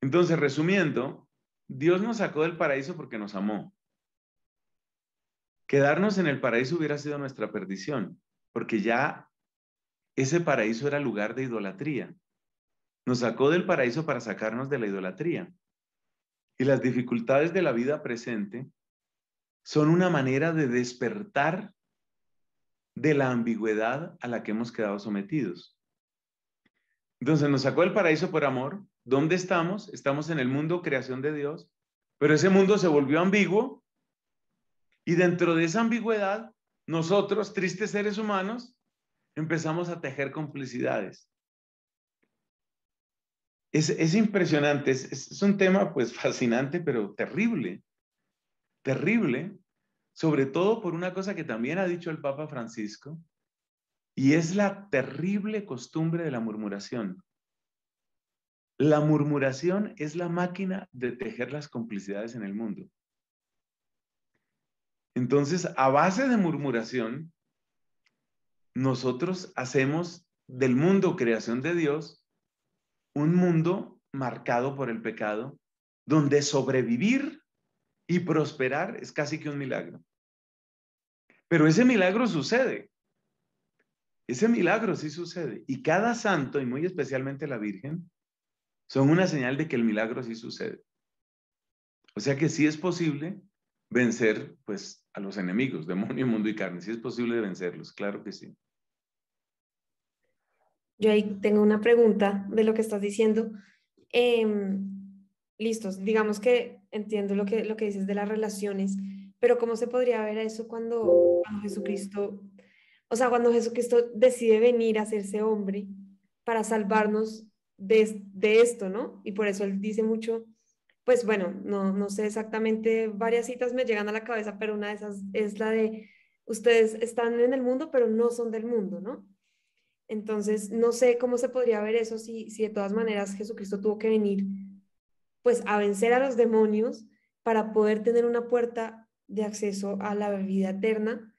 Entonces, resumiendo, Dios nos sacó del paraíso porque nos amó. Quedarnos en el paraíso hubiera sido nuestra perdición, porque ya ese paraíso era lugar de idolatría. Nos sacó del paraíso para sacarnos de la idolatría. Y las dificultades de la vida presente son una manera de despertar de la ambigüedad a la que hemos quedado sometidos. Entonces nos sacó del paraíso por amor. ¿Dónde estamos? Estamos en el mundo creación de Dios, pero ese mundo se volvió ambiguo y dentro de esa ambigüedad, nosotros, tristes seres humanos, empezamos a tejer complicidades es, impresionante, es, es, un tema pues fascinante, pero terrible, terrible, sobre todo por una cosa que también ha dicho el Papa Francisco, y es la terrible costumbre de la murmuración. La murmuración es la máquina de tejer las complicidades en el mundo. Entonces, a base de murmuración, nosotros hacemos del mundo creación de Dios un mundo marcado por el pecado, donde sobrevivir y prosperar es casi que un milagro. Pero ese milagro sucede. Ese milagro sí sucede. Y cada santo, y muy especialmente la Virgen, son una señal de que el milagro sí sucede. O sea que sí es posible vencer pues a los enemigos, demonio, mundo y carne. Sí es posible vencerlos, claro que sí. Yo ahí tengo una pregunta de lo que estás diciendo. Eh, listos, digamos que entiendo lo que, lo que dices de las relaciones, pero ¿cómo se podría ver eso cuando, Jesucristo, o sea, cuando Jesucristo decide venir a hacerse hombre para salvarnos de, de esto, ¿no? Y por eso él dice mucho, pues bueno, no, no sé exactamente, varias citas me llegan a la cabeza, pero una de esas es la de, ustedes están en el mundo, pero no son del mundo, ¿no? Entonces, no sé cómo se podría ver eso si, de todas maneras Jesucristo tuvo que venir pues a vencer a los demonios para poder tener una puerta de acceso a la vida eterna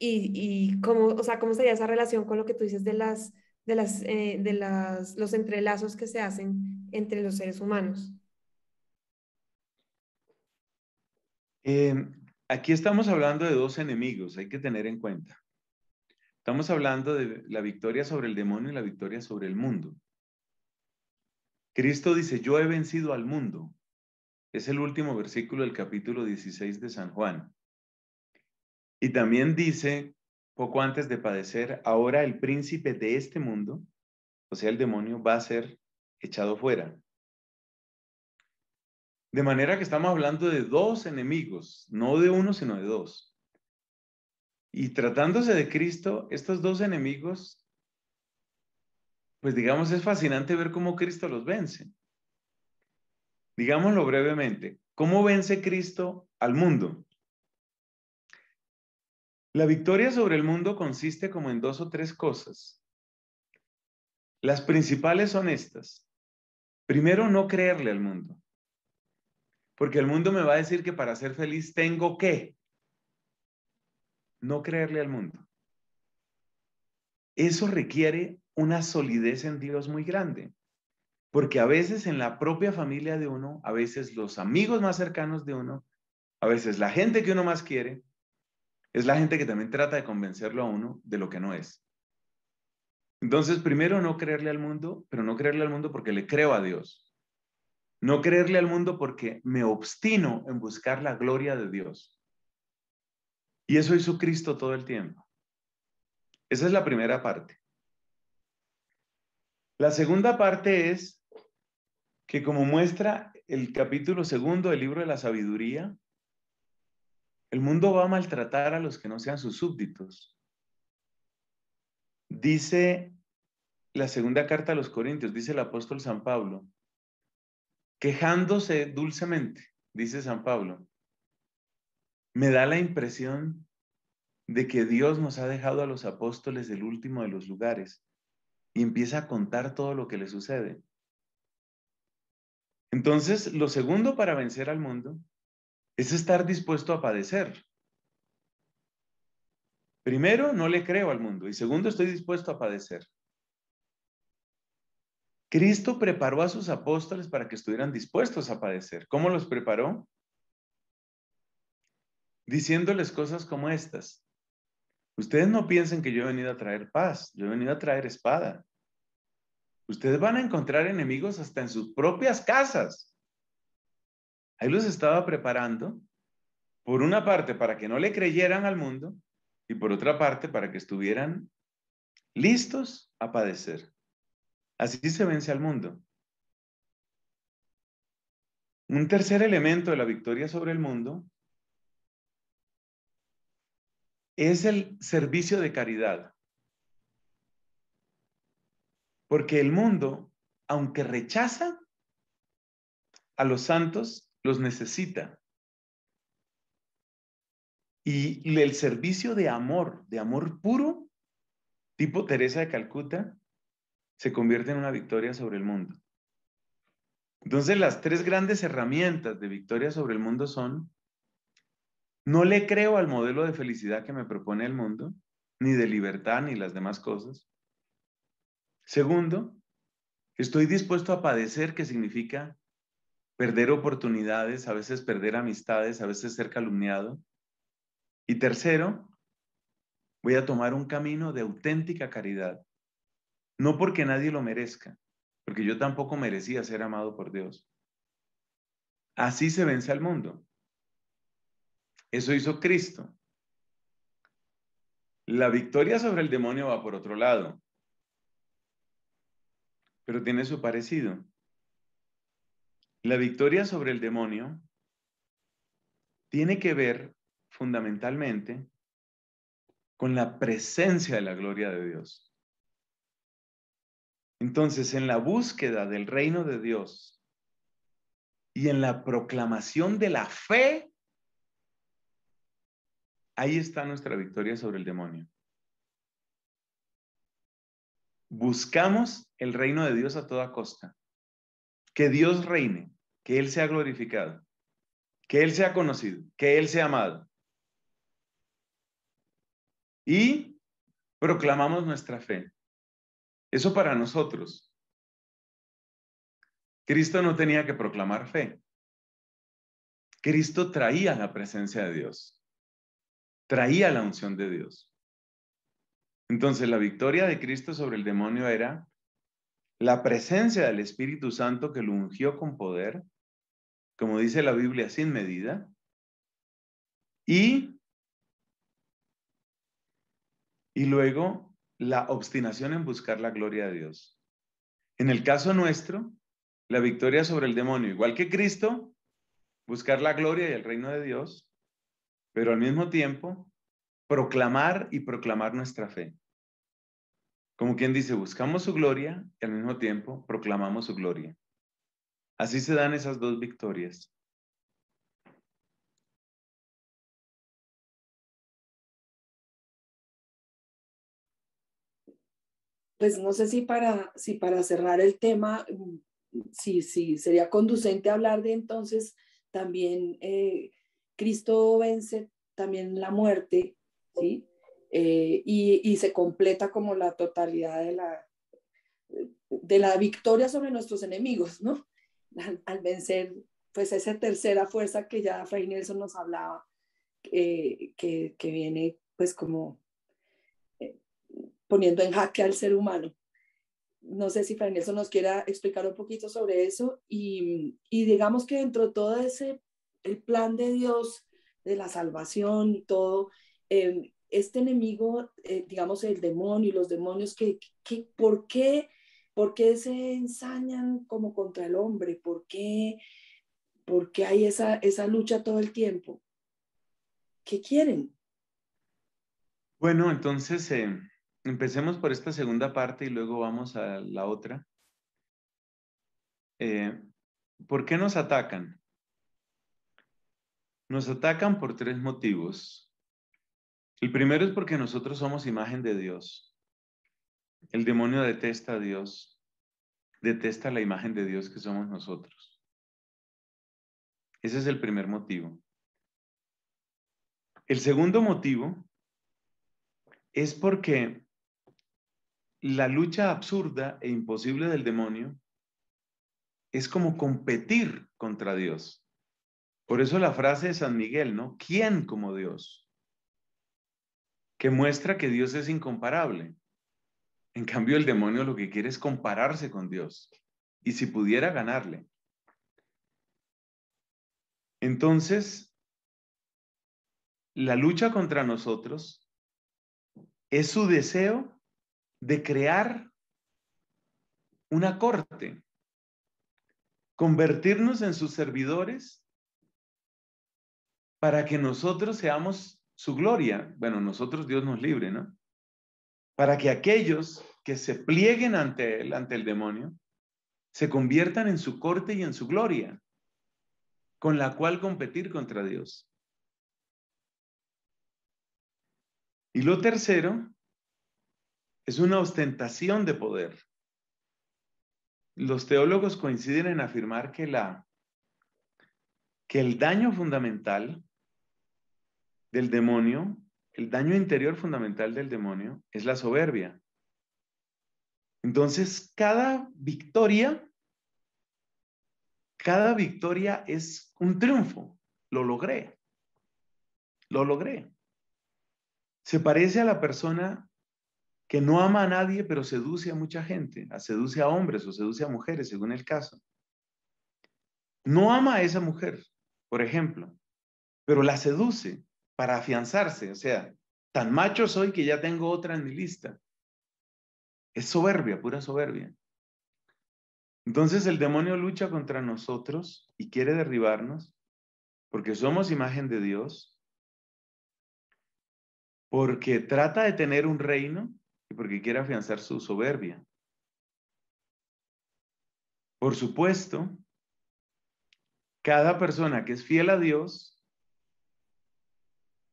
y, cómo, cómo sería esa relación con lo que tú dices de las de eh, los entrelazos que se hacen entre los seres humanos. Em, aquí estamos hablando de dos enemigos, hay que tener en cuenta. Estamos hablando de la victoria sobre el demonio y la victoria sobre el mundo. Cristo dice, yo he vencido al mundo. Es el último versículo del capítulo 16 de San Juan. Y también dice, poco antes de padecer, ahora el príncipe de este mundo, o sea, el demonio, va a ser echado fuera. De manera que estamos hablando de dos enemigos, no de uno, sino de dos. Y tratándose de Cristo, estos dos enemigos, pues digamos, es fascinante ver cómo Cristo los vence. Digámoslo brevemente, ¿cómo vence Cristo al mundo? La victoria sobre el mundo consiste como en dos o tres cosas. Las principales son estas. Primero, no creerle al mundo. Porque el mundo me va a decir que para ser feliz tengo que no creerle al mundo. Eso requiere una solidez en Dios muy grande, porque a veces en la propia familia de uno, a veces los amigos más cercanos de uno, a veces la gente que uno más quiere, es la gente que también trata de convencerlo a uno de lo que no es. Entonces, primero no creerle al mundo, pero no creerle al mundo porque le creo a Dios. No creerle al mundo porque me obstino en buscar la gloria de Dios. Y eso hizo Cristo todo el tiempo. Esa es la primera parte. La segunda parte es que como muestra el capítulo segundo del libro de la sabiduría, el mundo va a maltratar a los que no sean sus súbditos. Dice la segunda carta a los Corintios, dice el apóstol San Pablo, quejándose dulcemente, dice San Pablo, me da la impresión de que Dios nos ha dejado a los apóstoles del último de los lugares y empieza a contar todo lo que le sucede. Entonces, lo segundo para vencer al mundo es estar dispuesto a padecer. Primero, no le creo al mundo y segundo, estoy dispuesto a padecer. Cristo preparó a sus apóstoles para que estuvieran dispuestos a padecer. ¿Cómo los preparó? diciéndoles cosas como estas. Ustedes no piensen que yo he venido a traer paz, yo he venido a traer espada. Ustedes van a encontrar enemigos hasta en sus propias casas. Ahí los estaba preparando, por una parte, para que no le creyeran al mundo y por otra parte, para que estuvieran listos a padecer. Así se vence al mundo. Un tercer elemento de la victoria sobre el mundo es el servicio de caridad. Porque el mundo, aunque rechaza a los santos, los necesita. Y el servicio de amor, de amor puro, tipo Teresa de Calcuta, se convierte en una victoria sobre el mundo. Entonces, las tres grandes herramientas de victoria sobre el mundo son no le creo al modelo de felicidad que me propone el mundo, ni de libertad, ni las demás cosas. Segundo, estoy dispuesto a padecer, que significa perder oportunidades, a veces perder amistades, a veces ser calumniado. Y tercero, voy a tomar un camino de auténtica caridad, no porque nadie lo merezca, porque yo tampoco merecía ser amado por Dios. Así se vence al mundo. Eso hizo Cristo. La victoria sobre el demonio va por otro lado, pero tiene su parecido. La victoria sobre el demonio tiene que ver fundamentalmente con la presencia de la gloria de Dios. Entonces, en la búsqueda del reino de Dios y en la proclamación de la fe Ahí está nuestra victoria sobre el demonio. Buscamos el reino de Dios a toda costa. Que Dios reine, que Él sea glorificado, que Él sea conocido, que Él sea amado. Y proclamamos nuestra fe. Eso para nosotros. Cristo no tenía que proclamar fe. Cristo traía la presencia de Dios traía la unción de Dios. Entonces la victoria de Cristo sobre el demonio era la presencia del Espíritu Santo que lo ungió con poder, como dice la Biblia, sin medida, y, y luego la obstinación en buscar la gloria de Dios. En el caso nuestro, la victoria sobre el demonio, igual que Cristo, buscar la gloria y el reino de Dios, pero al mismo tiempo proclamar y proclamar nuestra fe. Como quien dice, buscamos su gloria y al mismo tiempo proclamamos su gloria. Así se dan esas dos victorias. Pues no sé si para, si para cerrar el tema, mm, si, sería conducente hablar de entonces también eh, Cristo vence también la muerte, ¿sí? Eh, y, se completa como la totalidad de la, de la victoria sobre nuestros enemigos, ¿no? Al, vencer, pues, esa tercera fuerza que ya Fray Nelson nos hablaba, eh, que, viene, pues, como eh, poniendo en jaque al ser humano. No sé si Fray Nelson nos quiera explicar un poquito sobre eso y, digamos que dentro de todo ese el plan de Dios, de la salvación y todo, em, este enemigo, eh, digamos el demonio y los demonios, que, ¿por, qué, ¿por qué se ensañan como contra el hombre? ¿Por qué, por qué hay esa, esa lucha todo el tiempo? ¿Qué quieren? Bueno, entonces em, empecemos por esta segunda parte y luego vamos a la otra. Eh, ¿Por qué nos atacan? Nos atacan por tres motivos. El primero es porque nosotros somos imagen de Dios. El demonio detesta a Dios, detesta la imagen de Dios que somos nosotros. Ese es el primer motivo. El segundo motivo es porque la lucha absurda e imposible del demonio es como competir contra Dios. Por eso la frase de San Miguel, ¿no? ¿Quién como Dios? Que muestra que Dios es incomparable. En cambio, el demonio lo que quiere es compararse con Dios. Y si pudiera ganarle. Entonces, la lucha contra nosotros es su deseo de crear una corte, convertirnos en sus servidores para que nosotros seamos su gloria. Bueno, nosotros Dios nos libre, ¿no? Para que aquellos que se plieguen ante él, ante el demonio, se conviertan en su corte y en su gloria, con la cual competir contra Dios. Y lo tercero es una ostentación de poder. Los teólogos coinciden en afirmar que la que el daño fundamental del demonio, el daño interior fundamental del demonio es la soberbia. Entonces, cada victoria, cada victoria es un triunfo. Lo logré. Lo logré. Se parece a la persona que no ama a nadie, pero seduce a mucha gente, a seduce a hombres o seduce a mujeres, según el caso. No ama a esa mujer, por ejemplo, pero la seduce para afianzarse. O sea, tan macho soy que ya tengo otra en mi lista. Es soberbia, pura soberbia. Entonces el demonio lucha contra nosotros y quiere derribarnos porque somos imagen de Dios, porque trata de tener un reino y porque quiere afianzar su soberbia. Por supuesto, cada persona que es fiel a Dios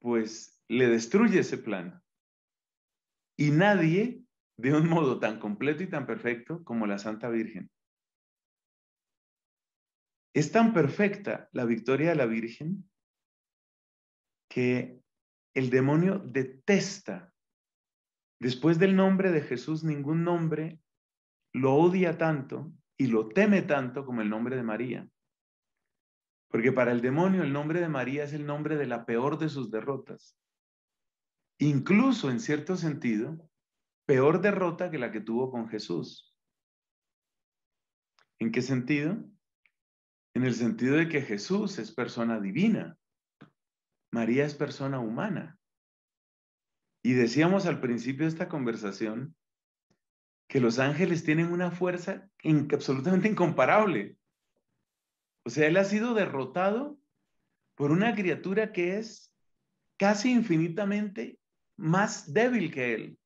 pues le destruye ese plan. Y nadie, de un modo tan completo y tan perfecto como la Santa Virgen. Es tan perfecta la victoria de la Virgen que el demonio detesta. Después del nombre de Jesús, ningún nombre lo odia tanto y lo teme tanto como el nombre de María. Porque para el demonio el nombre de María es el nombre de la peor de sus derrotas. Incluso en cierto sentido, peor derrota que la que tuvo con Jesús. ¿En qué sentido? En el sentido de que Jesús es persona divina, María es persona humana. Y decíamos al principio de esta conversación que los ángeles tienen una fuerza absolutamente incomparable. O sea, él ha sido derrotado por una criatura que es casi infinitamente más débil que él,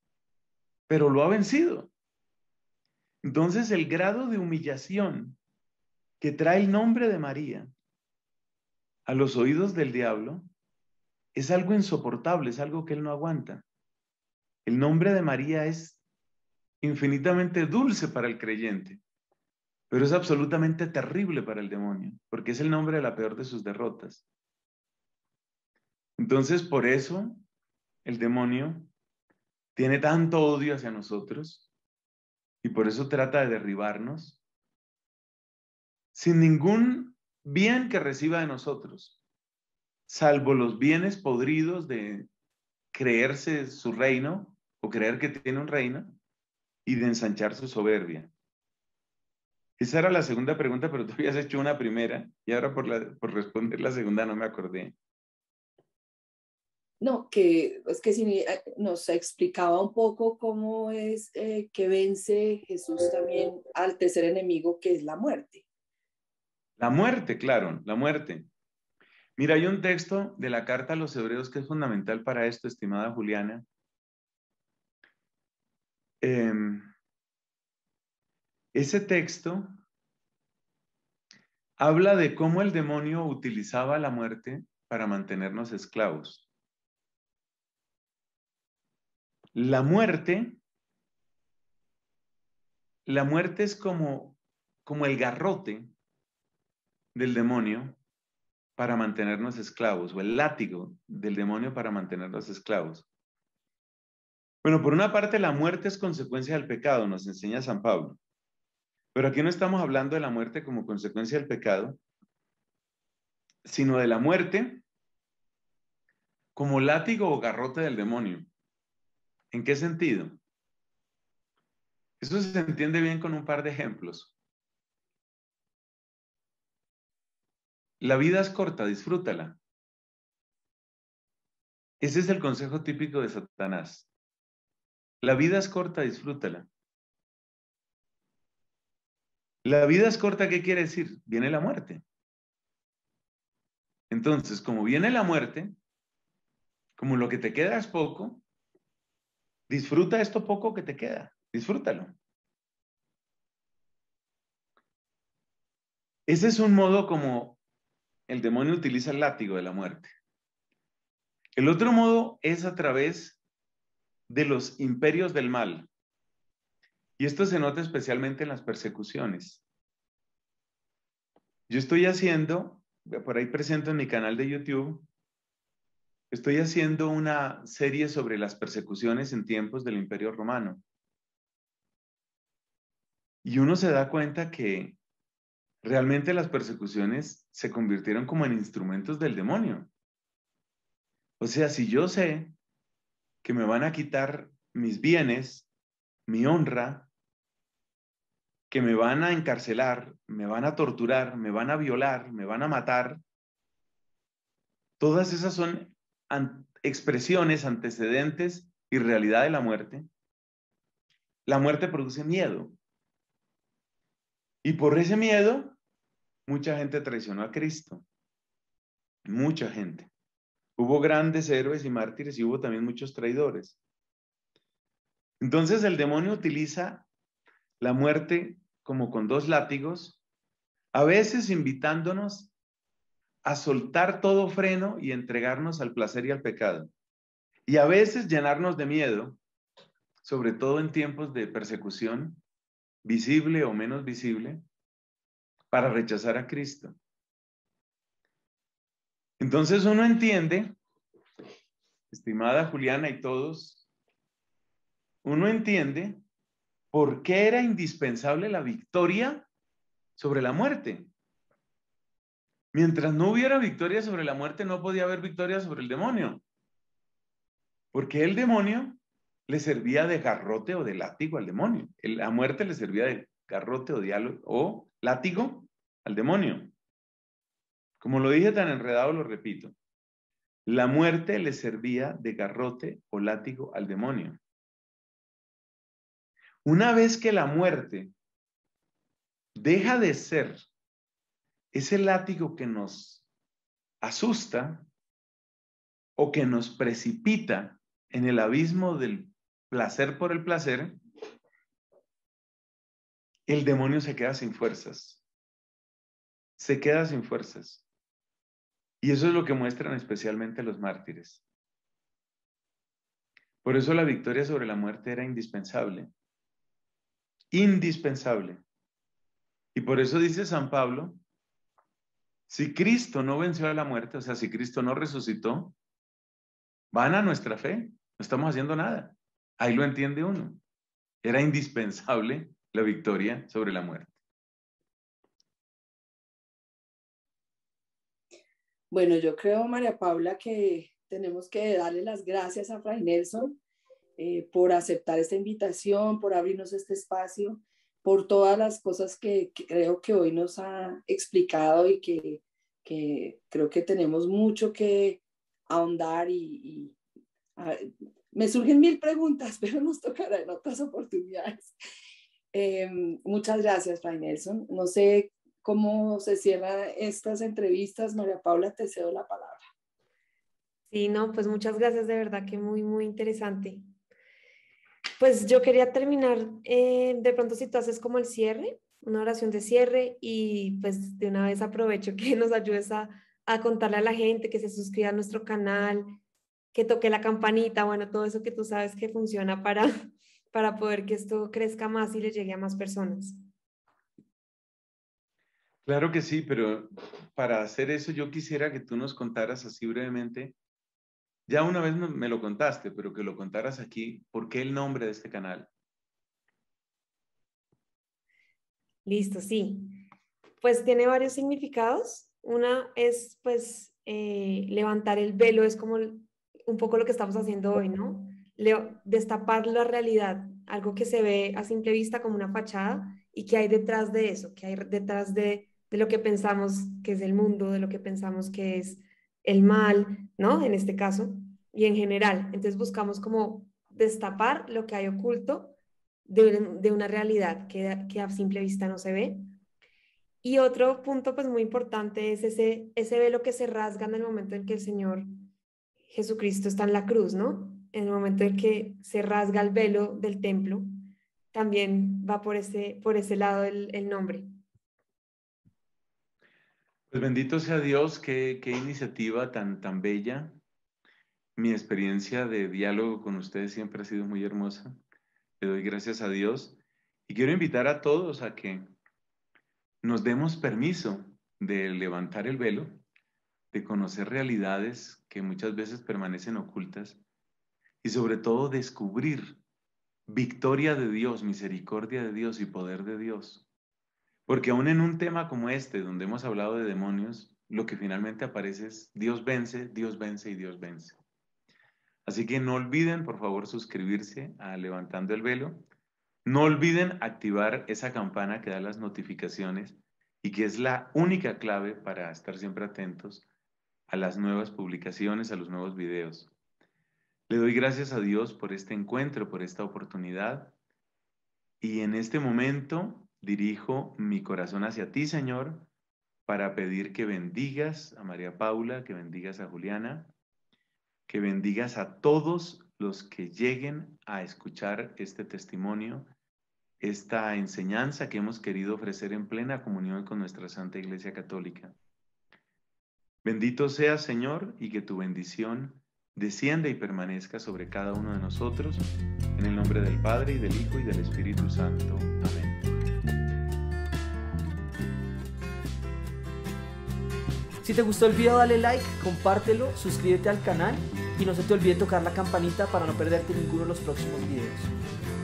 pero lo ha vencido. Entonces, el grado de humillación que trae el nombre de María a los oídos del diablo es algo insoportable, es algo que él no aguanta. El nombre de María es infinitamente dulce para el creyente. Pero es absolutamente terrible para el demonio, porque es el nombre de la peor de sus derrotas. Entonces, por eso el demonio tiene tanto odio hacia nosotros y por eso trata de derribarnos sin ningún bien que reciba de nosotros, salvo los bienes podridos de creerse su reino o creer que tiene un reino y de ensanchar su soberbia. Esa era la segunda pregunta, pero tú habías hecho una primera y ahora por, por responder la segunda no me acordé. No, que es que si eh, nos explicaba un poco cómo es eh, que vence Jesús también al tercer enemigo, que es la muerte. La muerte, claro, la muerte. Mira, hay un texto de la carta a los hebreos que es fundamental para esto, estimada Juliana. Eh, ese texto habla de cómo el demonio utilizaba la muerte para mantenernos esclavos. La muerte, la muerte es como, como el garrote del demonio para mantenernos esclavos, o el látigo del demonio para mantenernos esclavos. Bueno, por una parte, la muerte es consecuencia del pecado, nos enseña San Pablo. Pero aquí no estamos hablando de la muerte como consecuencia del pecado, sino de la muerte como látigo o garrote del demonio. ¿En qué sentido? Eso se entiende bien con un par de ejemplos. La vida es corta, disfrútala. Ese es el consejo típico de Satanás. La vida es corta, disfrútala. La vida es corta, ¿qué quiere decir? Viene la muerte. Entonces, como viene la muerte, como lo que te queda es poco, disfruta esto poco que te queda, disfrútalo. Ese es un modo como el demonio utiliza el látigo de la muerte. El otro modo es a través de los imperios del mal. Y esto se nota especialmente en las persecuciones. Yo estoy haciendo, por ahí presento en mi canal de YouTube, estoy haciendo una serie sobre las persecuciones en tiempos del Imperio Romano. Y uno se da cuenta que realmente las persecuciones se convirtieron como en instrumentos del demonio. O sea, si yo sé que me van a quitar mis bienes, mi honra, que me van a encarcelar, me van a torturar, me van a violar, me van a matar. Todas esas son expresiones, antecedentes y realidad de la muerte. La muerte produce miedo. Y por ese miedo, mucha gente traicionó a Cristo. Mucha gente. Hubo grandes héroes y mártires y hubo también muchos traidores. Entonces el demonio utiliza la muerte como con dos látigos, a veces invitándonos a soltar todo freno y entregarnos al placer y al pecado, y a veces llenarnos de miedo, sobre todo en tiempos de persecución, visible o menos visible, para rechazar a Cristo. Entonces uno entiende, estimada Juliana y todos, uno entiende ¿Por qué era indispensable la victoria sobre la muerte? Mientras no hubiera victoria sobre la muerte, no podía haber victoria sobre el demonio. Porque el demonio le servía de garrote o de látigo al demonio. La muerte le servía de garrote o, o látigo al demonio. Como lo dije tan enredado, lo repito. La muerte le servía de garrote o látigo al demonio. Una vez que la muerte deja de ser ese látigo que nos asusta o que nos precipita en el abismo del placer por el placer, el demonio se queda sin fuerzas. Se queda sin fuerzas. Y eso es lo que muestran especialmente los mártires. Por eso la victoria sobre la muerte era indispensable indispensable. Y por eso dice San Pablo, si Cristo no venció a la muerte, o sea, si Cristo no resucitó, van a nuestra fe, no estamos haciendo nada. Ahí lo entiende uno. Era indispensable la victoria sobre la muerte. Bueno, yo creo, María Paula, que tenemos que darle las gracias a Fray Nelson eh, por aceptar esta invitación, por abrirnos este espacio, por todas las cosas que, creo que hoy nos ha explicado y que, creo que tenemos mucho que ahondar y, me surgen mil preguntas, pero nos tocará en otras oportunidades. Em, muchas gracias, Fray Nelson. No sé cómo se cierran estas entrevistas. María Paula, te cedo la palabra. Sí, no, pues muchas gracias, de verdad que muy, muy interesante. Pues yo quería terminar, eh, de pronto si tú haces como el cierre, una oración de cierre y pues de una vez aprovecho que nos ayudes a, a contarle a la gente que se suscriba a nuestro canal, que toque la campanita, bueno, todo eso que tú sabes que funciona para, para poder que esto crezca más y le llegue a más personas. Claro que sí, pero para hacer eso yo quisiera que tú nos contaras así brevemente ya una vez me lo contaste, pero que lo contaras aquí, ¿por qué el nombre de este canal? Listo, sí. Pues tiene varios significados. Una es, pues, eh, levantar el velo, es como un poco lo que estamos haciendo hoy, ¿no? Leo, destapar la realidad, algo que se ve a simple vista como una fachada y que hay detrás de eso, que hay detrás de, de lo que pensamos que es el mundo, de lo que pensamos que es el mal, ¿no? En este caso y en general. Entonces buscamos como destapar lo que hay oculto de, una realidad que, a simple vista no se ve. Y otro punto pues muy importante es ese, ese velo que se rasga en el momento en que el Señor Jesucristo está en la cruz, ¿no? En el momento en que se rasga el velo del templo, también va por ese, por ese lado el, nombre. Pues bendito sea Dios, qué, iniciativa tan, tan bella, mi experiencia de diálogo con ustedes siempre ha sido muy hermosa. Le doy gracias a Dios y quiero invitar a todos a que nos demos permiso de levantar el velo, de conocer realidades que muchas veces permanecen ocultas y sobre todo descubrir victoria de Dios, misericordia de Dios y poder de Dios. Porque aún en un tema como este, donde hemos hablado de demonios, lo que finalmente aparece es Dios vence, Dios vence y Dios vence. Así que no olviden, por favor, suscribirse a Levantando el Velo. No olviden activar esa campana que da las notificaciones y que es la única clave para estar siempre atentos a las nuevas publicaciones, a los nuevos videos. Le doy gracias a Dios por este encuentro, por esta oportunidad. Y en este momento dirijo mi corazón hacia ti, Señor, para pedir que bendigas a María Paula, que bendigas a Juliana, que bendigas a todos los que lleguen a escuchar este testimonio, esta enseñanza que hemos querido ofrecer en plena comunión con nuestra Santa Iglesia Católica. Bendito sea, Señor, y que tu bendición descienda y permanezca sobre cada uno de nosotros, en el nombre del Padre, y del Hijo, y del Espíritu Santo. Amén. Si te gustó el video dale like, compártelo, suscríbete al canal y no se te olvide tocar la campanita para no perderte ninguno de los próximos videos.